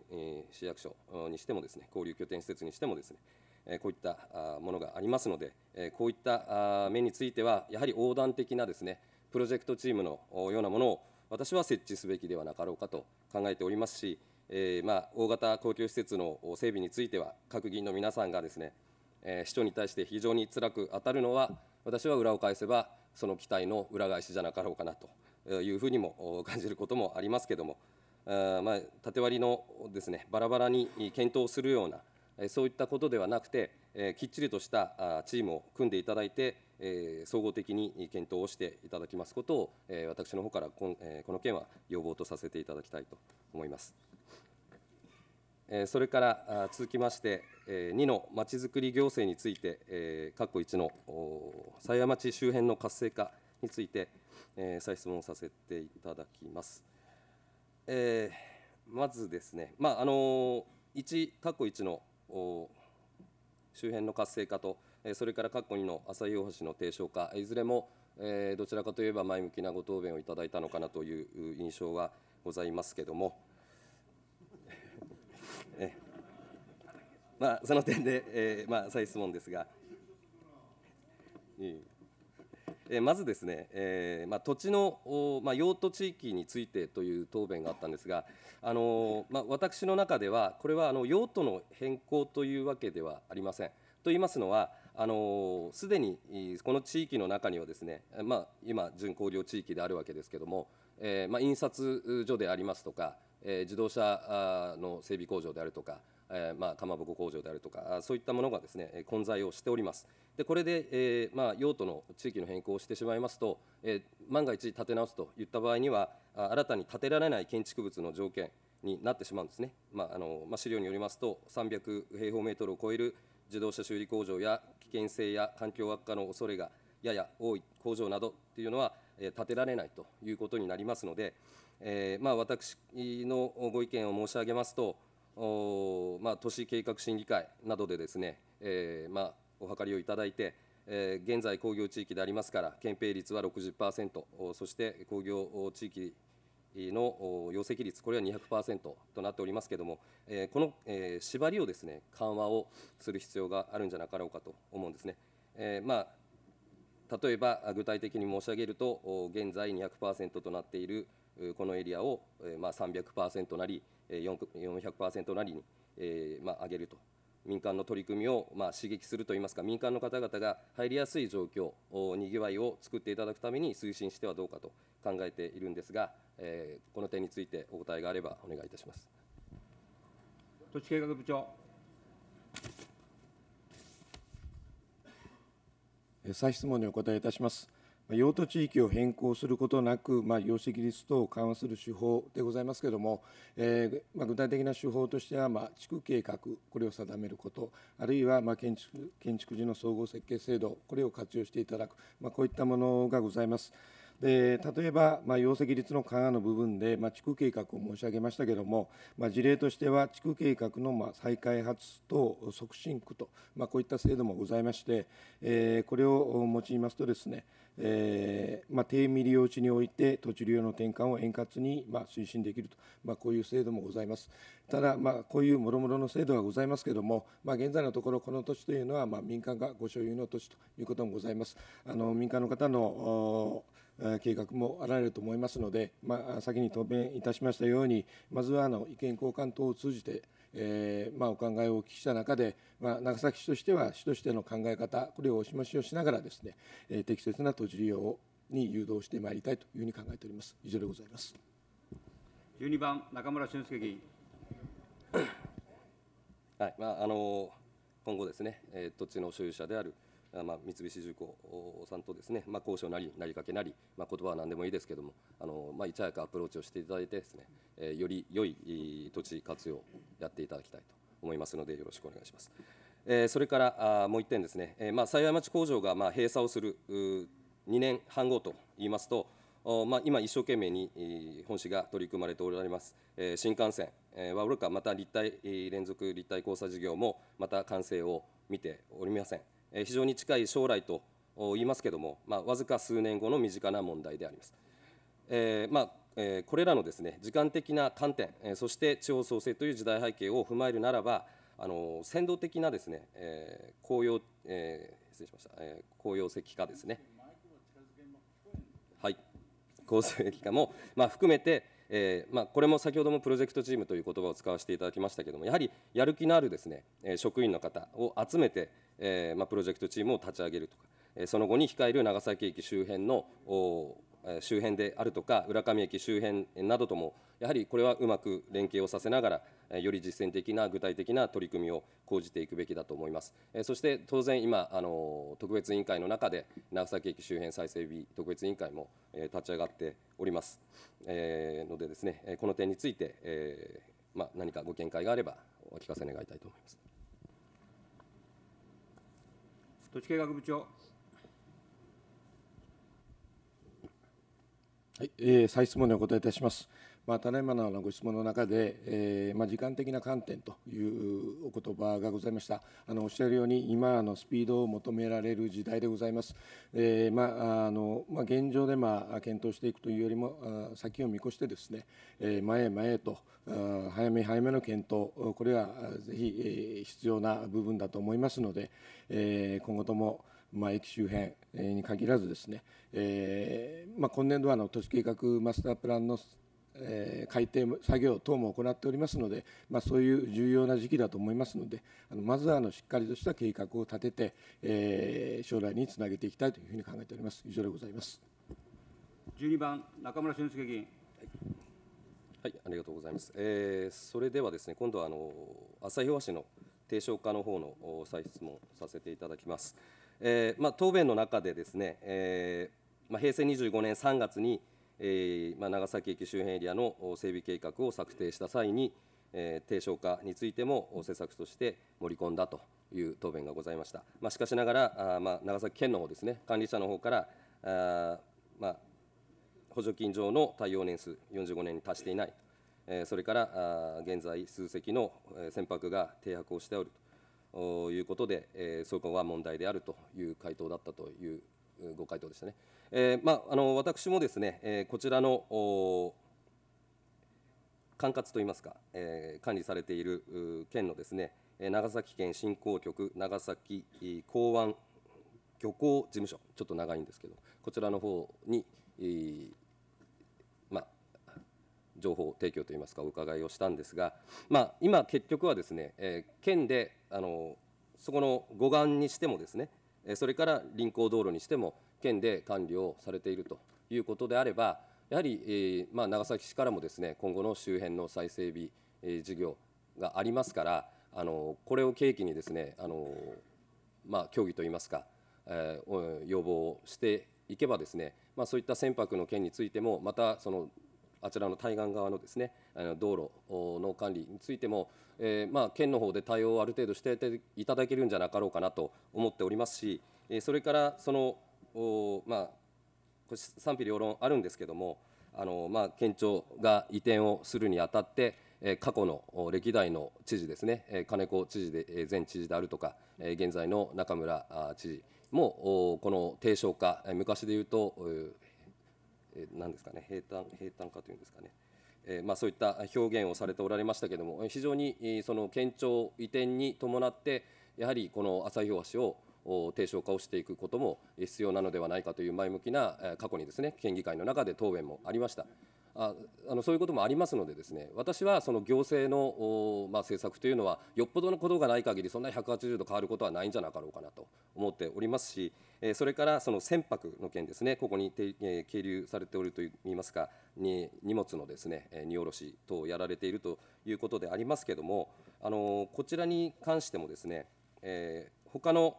市役所にしてもですね、交流拠点施設にしてもですね、えこういったものがありますので、えこういった面については、やはり横断的なですね、プロジェクトチームのようなものを私は設置すべきではなかろうかと考えておりますし、えーまあ、大型公共施設の整備については、各議員の皆さんがですね、え市長に対して非常に辛く当たるのは、私は裏を返せば、その期待の裏返しじゃなかろうかなというふうにも感じることもありますけれども、あまあ、縦割りのですねバラバラに検討するような、えそういったことではなくて、えきっちりとしたチームを組んでいただいて、え総合的に検討をしていただきますことを、え私の方からこ,、えこの件は要望とさせていただきたいと思います。えそれから続きまして、2のまちづくり行政について、括弧1の狭山町周辺の活性化について、再質問させていただきます。えまずですね、まああの1、括弧1の周辺の活性化と、それから括弧2の朝日大橋の低床化、いずれもえどちらかといえば前向きなご答弁をいただいたのかなという印象はございますけども、えまあ、その点で、えーまあ、再質問ですが、えー、まずですね、えーまあ、土地の、まあ、用途地域についてという答弁があったんですが、あのまあ、私の中では、これはあの用途の変更というわけではありません。と言いますのは、すでにこの地域の中にはですね、まあ、今、巡航量地域であるわけですけれども、えーまあ、印刷所でありますとか、えー、自動車の整備工場であるとか、えー、まあ、かまぼこ工場であるとかそういったものがですね混在をしておりますでこれで、えー、まあ、用途の地域の変更をしてしまいますと、え万が一建て直すといった場合には新たに建てられない建築物の条件になってしまうんですね、まあのま資料によりますと300平方メートルを超える自動車修理工場や危険性や環境悪化の恐れがやや多い工場などというのは、え建てられないということになりますので、えー、まあ、私のご意見を申し上げますと、まあ、都市計画審議会などでですね、えーまあ、お諮りをいただいて、えー、現在、工業地域でありますから、憲兵率は60%、そして工業地域の容積率、これは200%となっておりますけれども、えー、この、えー、縛りをですね緩和をする必要があるんじゃなかろうかと思うんですね。えーまあ、例えば、具体的に申し上げると、現在200%となっているこのエリアを、まあ、300%なり、400%なりに、まあ、上げると、民間の取り組みを、まあ、刺激するといいますか、民間の方々が入りやすい状況、にぎわいを作っていただくために推進してはどうかと考えているんですが、えこの点についてお答えがあればお願いいたします。都市計画部長再質問にお答えいたします。用途地域を変更することなく、まあ、容積率等を緩和する手法でございますけれども、えー、まあ、具体的な手法としては、まあ、地区計画、これを定めること、あるいは、ま建築建築時の総合設計制度、これを活用していただく、まこういったものがございます。で例えば、まあ、容積率の緩和の部分で、まあ、地区計画を申し上げましたけれども、まあ、事例としては地区計画の、まあ、再開発と促進区と、まあ、こういった制度もございまして、えー、これを用いますとですね、えーまあ、低未利用地において土地利用の転換を円滑に、まあ、推進できると、まあ、こういう制度もございます。ただ、まあ、こういうもろもろの制度はございますけれども、まあ、現在のところ、この土地というのは、まあ、民間がご所有の土地ということもございます。あの民間の方の計画もあられると思いますので、まあ、先に答弁いたしましたように、まずはあの意見交換等を通じて、えーまあ、お考えをお聞きした中で、まあ、長崎市としては、市としての考え方、これをお示しをしながらですね、えー、適切な土地利用に誘導してまいりたいというふうに考えております。以上でございます。12番、中村俊介議員。はいまあ、あの今後ですね、えー、土地の所有者であるまあ、三菱重工さんとですね、まあ、交渉なり、なりかけなり、まあ、言葉は何でもいいですけれども、あのまあ、いち早くアプローチをしていただいてですね、えー、より良い土地活用をやっていただきたいと思いますので、よろしくお願いします。えー、それからあもう1点ですね、えーまあ、幸町工場がまあ閉鎖をする2年半後といいますと、まあ、今、一生懸命に本市が取り組まれておられます、新幹線はおろか、また立体連続立体交差事業もまた完成を見ておりません。非常に近い将来と言いますけれども、まあ、わずか数年後の身近な問題であります。えーまあえこれらのですね時間的な観点、えそして地方創生という時代背景を踏まえるならば、あの先導的なですね、え紅葉、えー、失礼しました、えー、紅葉石化ですね。はい、構成化も、まあ、含めて、えー、まあ、これも先ほどもプロジェクトチームという言葉を使わせていただきましたけどもやはりやる気のあるですね職員の方を集めて、えー、まあ、プロジェクトチームを立ち上げるとかその後に控える長崎駅周辺の周辺であるとか、浦上駅周辺などとも、やはりこれはうまく連携をさせながら、より実践的な具体的な取り組みを講じていくべきだと思います。そして当然今、あの特別委員会の中で、長崎駅周辺再整備特別委員会も立ち上がっております。えー、のでですね、この点について、えー、まあ、何かご見解があればお聞かせ願いたいと思います。都市計画部長はい、えー、再質問にお答えいたします。まあ、ただいまのご質問の中で、えーまあ、時間的な観点というお言葉がございました、あのおっしゃるように、今のスピードを求められる時代でございます、えーまああのまあ、現状で、まあ、検討していくというよりも、あ先を見越してですね、えー、前へ前へとあ、早め早めの検討、これはぜひ、えー、必要な部分だと思いますので、えー、今後とも、まあ、駅周辺に限らずですね、えーまあ、今年度はの都市計画マスタープランの、えー、改定作業等も行っておりますので、まあ、そういう重要な時期だと思いますのであのまずはあのしっかりとした計画を立てて、えー、将来につなげていきたいというふうに考えております。以上でございます12番中村俊介議員はい、はい、ありがとうございます。えー、それではですね、今度はあの旭川市の低床化の方の再質問させていただきます。えーまあ、答弁の中でですね、えーまあ、平成25年3月に、えーまあ、長崎駅周辺エリアの整備計画を策定した際に、えー、低床化についても施策として盛り込んだという答弁がございました。まあ、しかしながら、あまあ、長崎県の方ですね、管理者の方から、あまあ、補助金上の対応年数、45年に達していない、えー、それからあ現在、数隻の船舶が停泊をしておると。ということで、えー、そこは問題であるという回答だったというご回答でしたね。えーまあ、あの私もですね、えー、こちらの管轄といいますか、えー、管理されている県のですね長崎県振興局長崎港湾漁港事務所ちょっと長いんですけどこちらの方に、情報提供といいますか、お伺いをしたんですが、まあ、今、結局はですね、えー、県であのそこの護岸にしてもですね、それから臨港道路にしても、県で管理をされているということであれば、やはり、えー、まあ、長崎市からもですね今後の周辺の再整備、えー、事業がありますから、あのこれを契機にですね、あのまあ、協議といいますか、えー、要望をしていけばですね、まあ、そういった船舶の件についても、またそのあちらの対岸側のですねあの道路の管理についても、えー、まあ、県の方で対応をある程度していただけるんじゃなかろうかなと思っておりますし、えそれからそのお、まあ、賛否両論あるんですけどもあの、まあ、県庁が移転をするにあたって過去の歴代の知事ですね、金子知事で、前知事であるとか、現在の中村知事も、この低床化、昔でいうとえー、ですかね平坦平坦化というんですかね、えー、まあ、そういった表現をされておられましたけれども非常にその県庁移転に伴ってやはりこの朝日大橋を低床化をしていくことも必要なのではないかという前向きな過去にですね県議会の中で答弁もありました。ああのそういうこともありますのでですね私はその行政の、まあ、政策というのはよっぽどのことがない限りそんな180度変わることはないんじゃなかろうかなと思っておりますし、えー、それからその船舶の件ですねここに、えー、係留されておるといいますかに荷物のですね荷卸し等をやられているということでありますけれどもあのこちらに関してもですね、えー、他の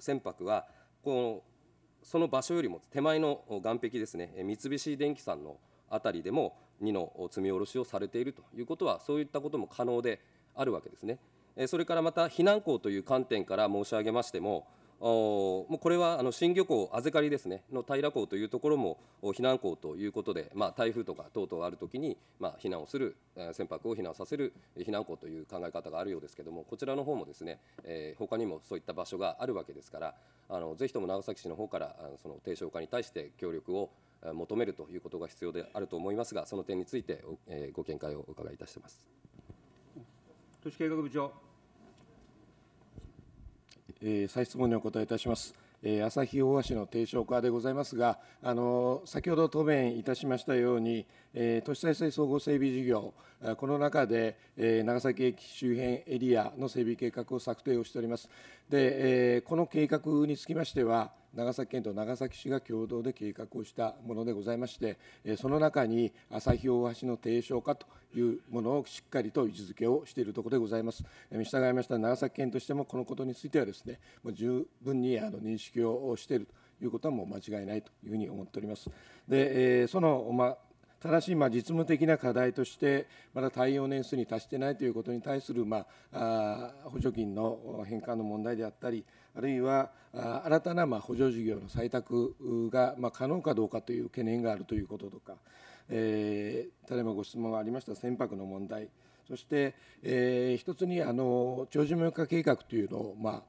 船舶はこのその場所よりも手前の岸壁ですね、三菱電機さんのあたりでも2の積み下ろしをされているということは、そういったことも可能であるわけですね。それからまた、避難校という観点から申し上げましても、もうこれはあの新漁港、あぜかりですね、の平港というところも避難港ということで、まあ、台風とか等々あるときに、まあ、避難をする、船舶を避難させる避難港という考え方があるようですけれども、こちらの方もですね、えー、他にもそういった場所があるわけですから、あのぜひとも長崎市の方からその低床化に対して協力を求めるということが必要であると思いますが、その点について、えー、ご見解をお伺いいたしてます。都市計画部長えー、再質問にお答えいたします。えー、朝日大橋の提唱化でございますが、あの先ほど答弁いたしましたように、えー、都市再生総合整備事業、この中で、えー、長崎駅周辺エリアの整備計画を策定をしております。で、えー、この計画につきましては、長崎県と長崎市が共同で計画をしたものでございまして、その中に朝日大橋の提唱化というものをしっかりと位置づけをしているところでございます。従いました長崎県としても、このことについてはですね、もう十分にあの認識をしているということはもう間違いないというふうに思っております。で、その、まただし、ま実務的な課題として、まだ対応年数に達してないということに対する、まあ、補助金の返還の問題であったり、あるいは新たなま補助事業の採択がま可能かどうかという懸念があるということとか、えー、ただいまご質問がありました船舶の問題、そして、えー、一つにあの長寿命化計画というのを、ま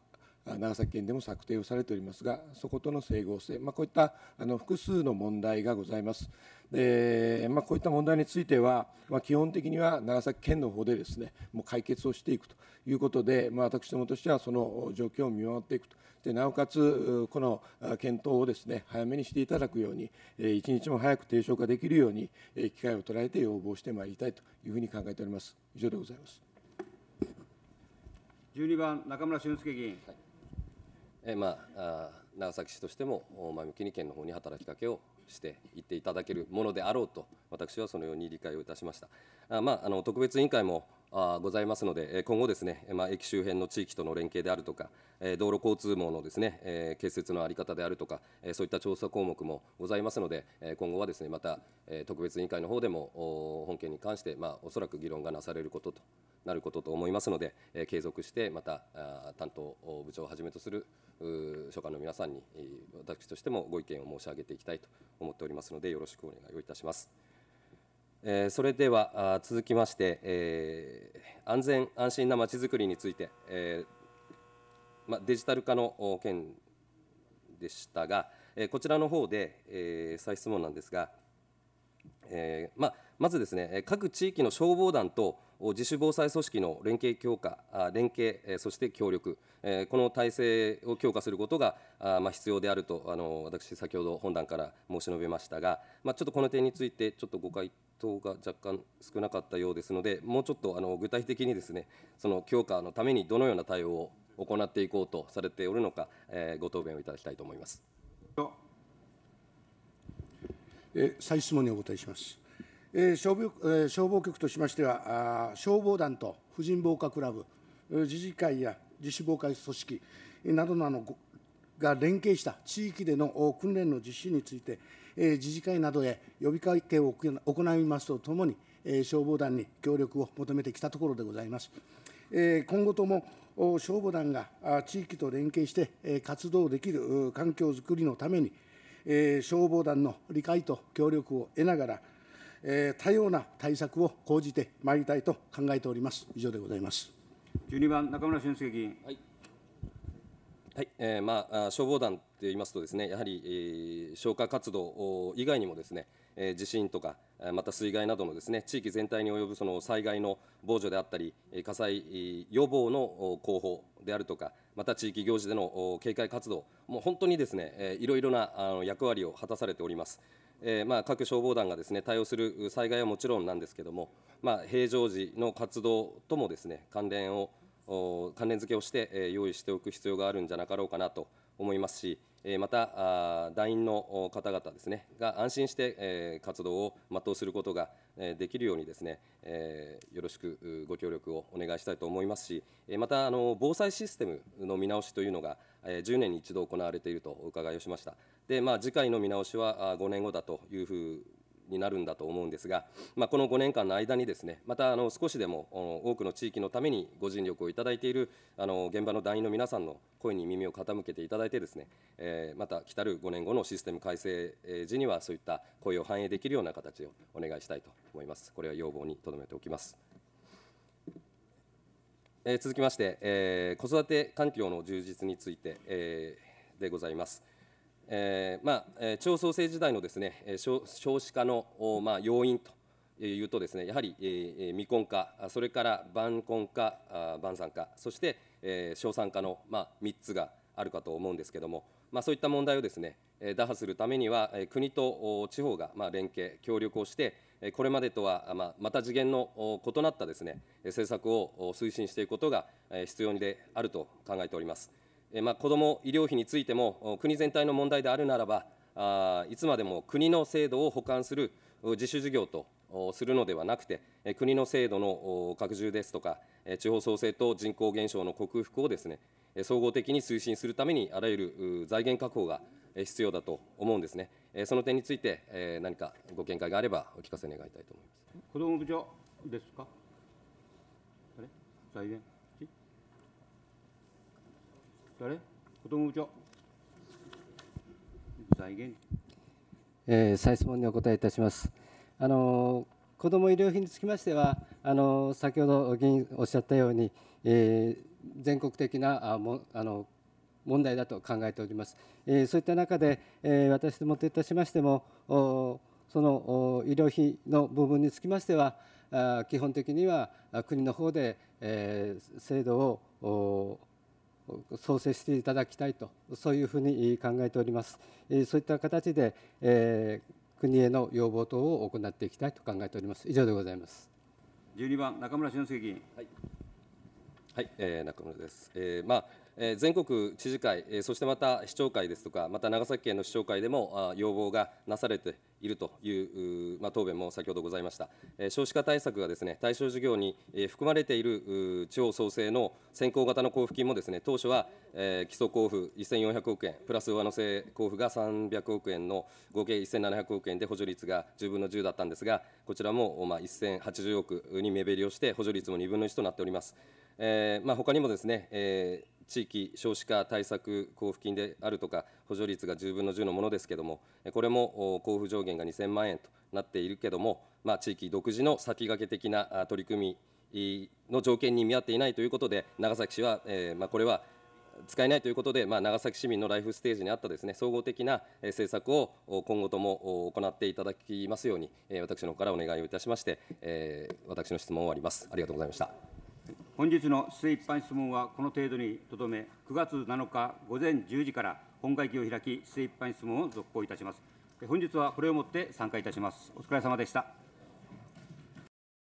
あ、長崎県でも策定をされておりますが、そことの整合性、まあ、こういったあの複数の問題がございます。で、まあ、こういった問題については、まあ、基本的には長崎県の方でですねもう解決をしていくということで、まあ、私どもとしてはその状況を見守っていくとでなおかつこの検討をですね早めにしていただくようにえ一日も早く提唱化できるようにえ機会を捉えて要望してまいりたいというふうに考えております以上でございます12番中村俊介議員、はい、えまあ長崎市としても前向きに県の方に働きかけをしていっていただけるものであろうと私はそのように理解をいたしましたあ、まあ、あの特別委員会もあございますので今後ですね、まあ、駅周辺の地域との連携であるとか道路交通網のですね、えー、建設の在り方であるとかそういった調査項目もございますので今後はですねまた特別委員会の方でも本件に関して、まあ、おそらく議論がなされることとなることと思いますので、え継続してまたあ担当部長をはじめとする秘書官の皆さんに、え私としてもご意見を申し上げていきたいと思っておりますので、よろしくお願いをいたします。えそれではあ続きまして、え安全安心なまちづくりについて、えま、デジタル化の件でしたが、えこちらの方で、え再質問なんですが、えままずですね各地域の消防団と自主防災組織の連携強化、連携、そして協力、この体制を強化することが必要であると、あの私、先ほど本段から申し述べましたが、まあ、ちょっとこの点について、ちょっとご回答が若干少なかったようですので、もうちょっとあの具体的にですね、その強化のためにどのような対応を行っていこうとされておるのか、えご答弁をいただきたいと思います。え再質問にお答えします。え消防え消防局としましては、消防団と婦人防火クラブ、自治会や自主防火組織などのが連携した地域での訓練の実施について、えー、自治会などへ呼びかけを行いますとともに、えー、消防団に協力を求めてきたところでございます。えー、今後とも消防団が地域と連携して活動できる環境づくりのために、えー、消防団の理解と協力を得ながら、えー、多様な対策を講じてまいりたいと考えております。以上でございます。12番中村俊介議員。はい。はいえーまあ、消防団といいますとです、ね、やはり、えー、消火活動以外にもです、ねえー、地震とか、また水害などのです、ね、地域全体に及ぶその災害の防除であったり、火災予防の広報であるとか、また地域行事での警戒活動、もう本当にです、ね、いろいろな役割を果たされております。えーまあ、各消防団がです、ね、対応する災害はもちろんなんですけれども、まあ、平常時の活動ともです、ね、関連を関連付けをして、えー、用意しておく必要があるんじゃなかろうかなと思いますし、えー、また団員の方々です、ね、が安心して、えー、活動を全うすることが、えー、できるようにですね、ねえー、よろしくご協力をお願いしたいと思いますし、えー、またあの防災システムの見直しというのが、え10年に一度行われているとお伺いをしました。で、まあ、次回の見直しは5年後だというふうになるんだと思うんですが、まあ、この5年間の間にですね、またあの少しでも多くの地域のためにご尽力をいただいているあの現場の団員の皆さんの声に耳を傾けていただいてですね、えー、また来たる5年後のシステム改正時にはそういった声を反映できるような形をお願いしたいと思います。これは要望にとどめておきます。えー、続きまして、えー、子育て環境の充実について、えー、でございます。えーまあえー、地方創生時代のですね少少子化の、まあ、要因というとですねやはり、えー、未婚化それから晩婚化晩産化そして、えー、小産化の、まあ、3つがあるかと思うんですけども、まあ、そういった問題をですねえ打破するためにはえ国と地方が、まあ、連携協力をしてこれまでとはままた次元の異なったですね政策を推進していくことが必要であると考えております。まあ、子ども医療費についても、国全体の問題であるならば、あいつまでも国の制度を補完する自主事業とするのではなくて、国の制度の拡充ですとか、地方創生と人口減少の克服をですね、総合的に推進するために、あらゆる財源確保が必要だと思うんですね。その点について、何かご見解があればお聞かせ願いたいと思います。子ども部長ですか。あれ財源誰子ども部長財源、えー、再質問にお答えいたします。あの子ども医療費につきましては、あの先ほど議員おっしゃったように、えー、全国的なあもあの問題だと考えております。えそういった中で、え私どもといたしましても、その医療費の部分につきましては、基本的には国の方で、え制度を創生していただきたいと、そういうふうに考えております。そういった形で、え国への要望等を行っていきたいと考えております。以上でございます。12番中村俊介議員。はい、はい、えー、中村です。えー、まあえ全国知事会、えそしてまた市長会ですとか、また長崎県の市長会でもあ要望がなされているというまあ、答弁も先ほどございました、え少子化対策がです、ね、対象事業に、え含まれている地方創生の先行型の交付金もです、ね、当初は、え基礎交付1400億円、プラス上乗せ交付が300億円の合計1700億円で補助率が10分の10だったんですが、こちらも、まあ、1080億に目減りをして、補助率も2分の1となっております。えまあ、他にもですね、えー地域少子化対策交付金であるとか、補助率が10分の10のものですけれども、これも交付上限が2000万円となっているけども、まあ、地域独自の先駆け的な取り組みの条件に見合っていないということで、長崎市は、えー、まあ、これは使えないということで、まあ、長崎市民のライフステージにあったですね総合的な政策を今後とも行っていただきますように、私の方からお願いをいたしまして、えー、私の質問を終わります。ありがとうございました。本日の施政一般質問はこの程度にとどめ、9月7日午前10時から本会議を開き、施政一般質問を続行いたします。本日はこれをもって参加いたします。お疲れ様でした。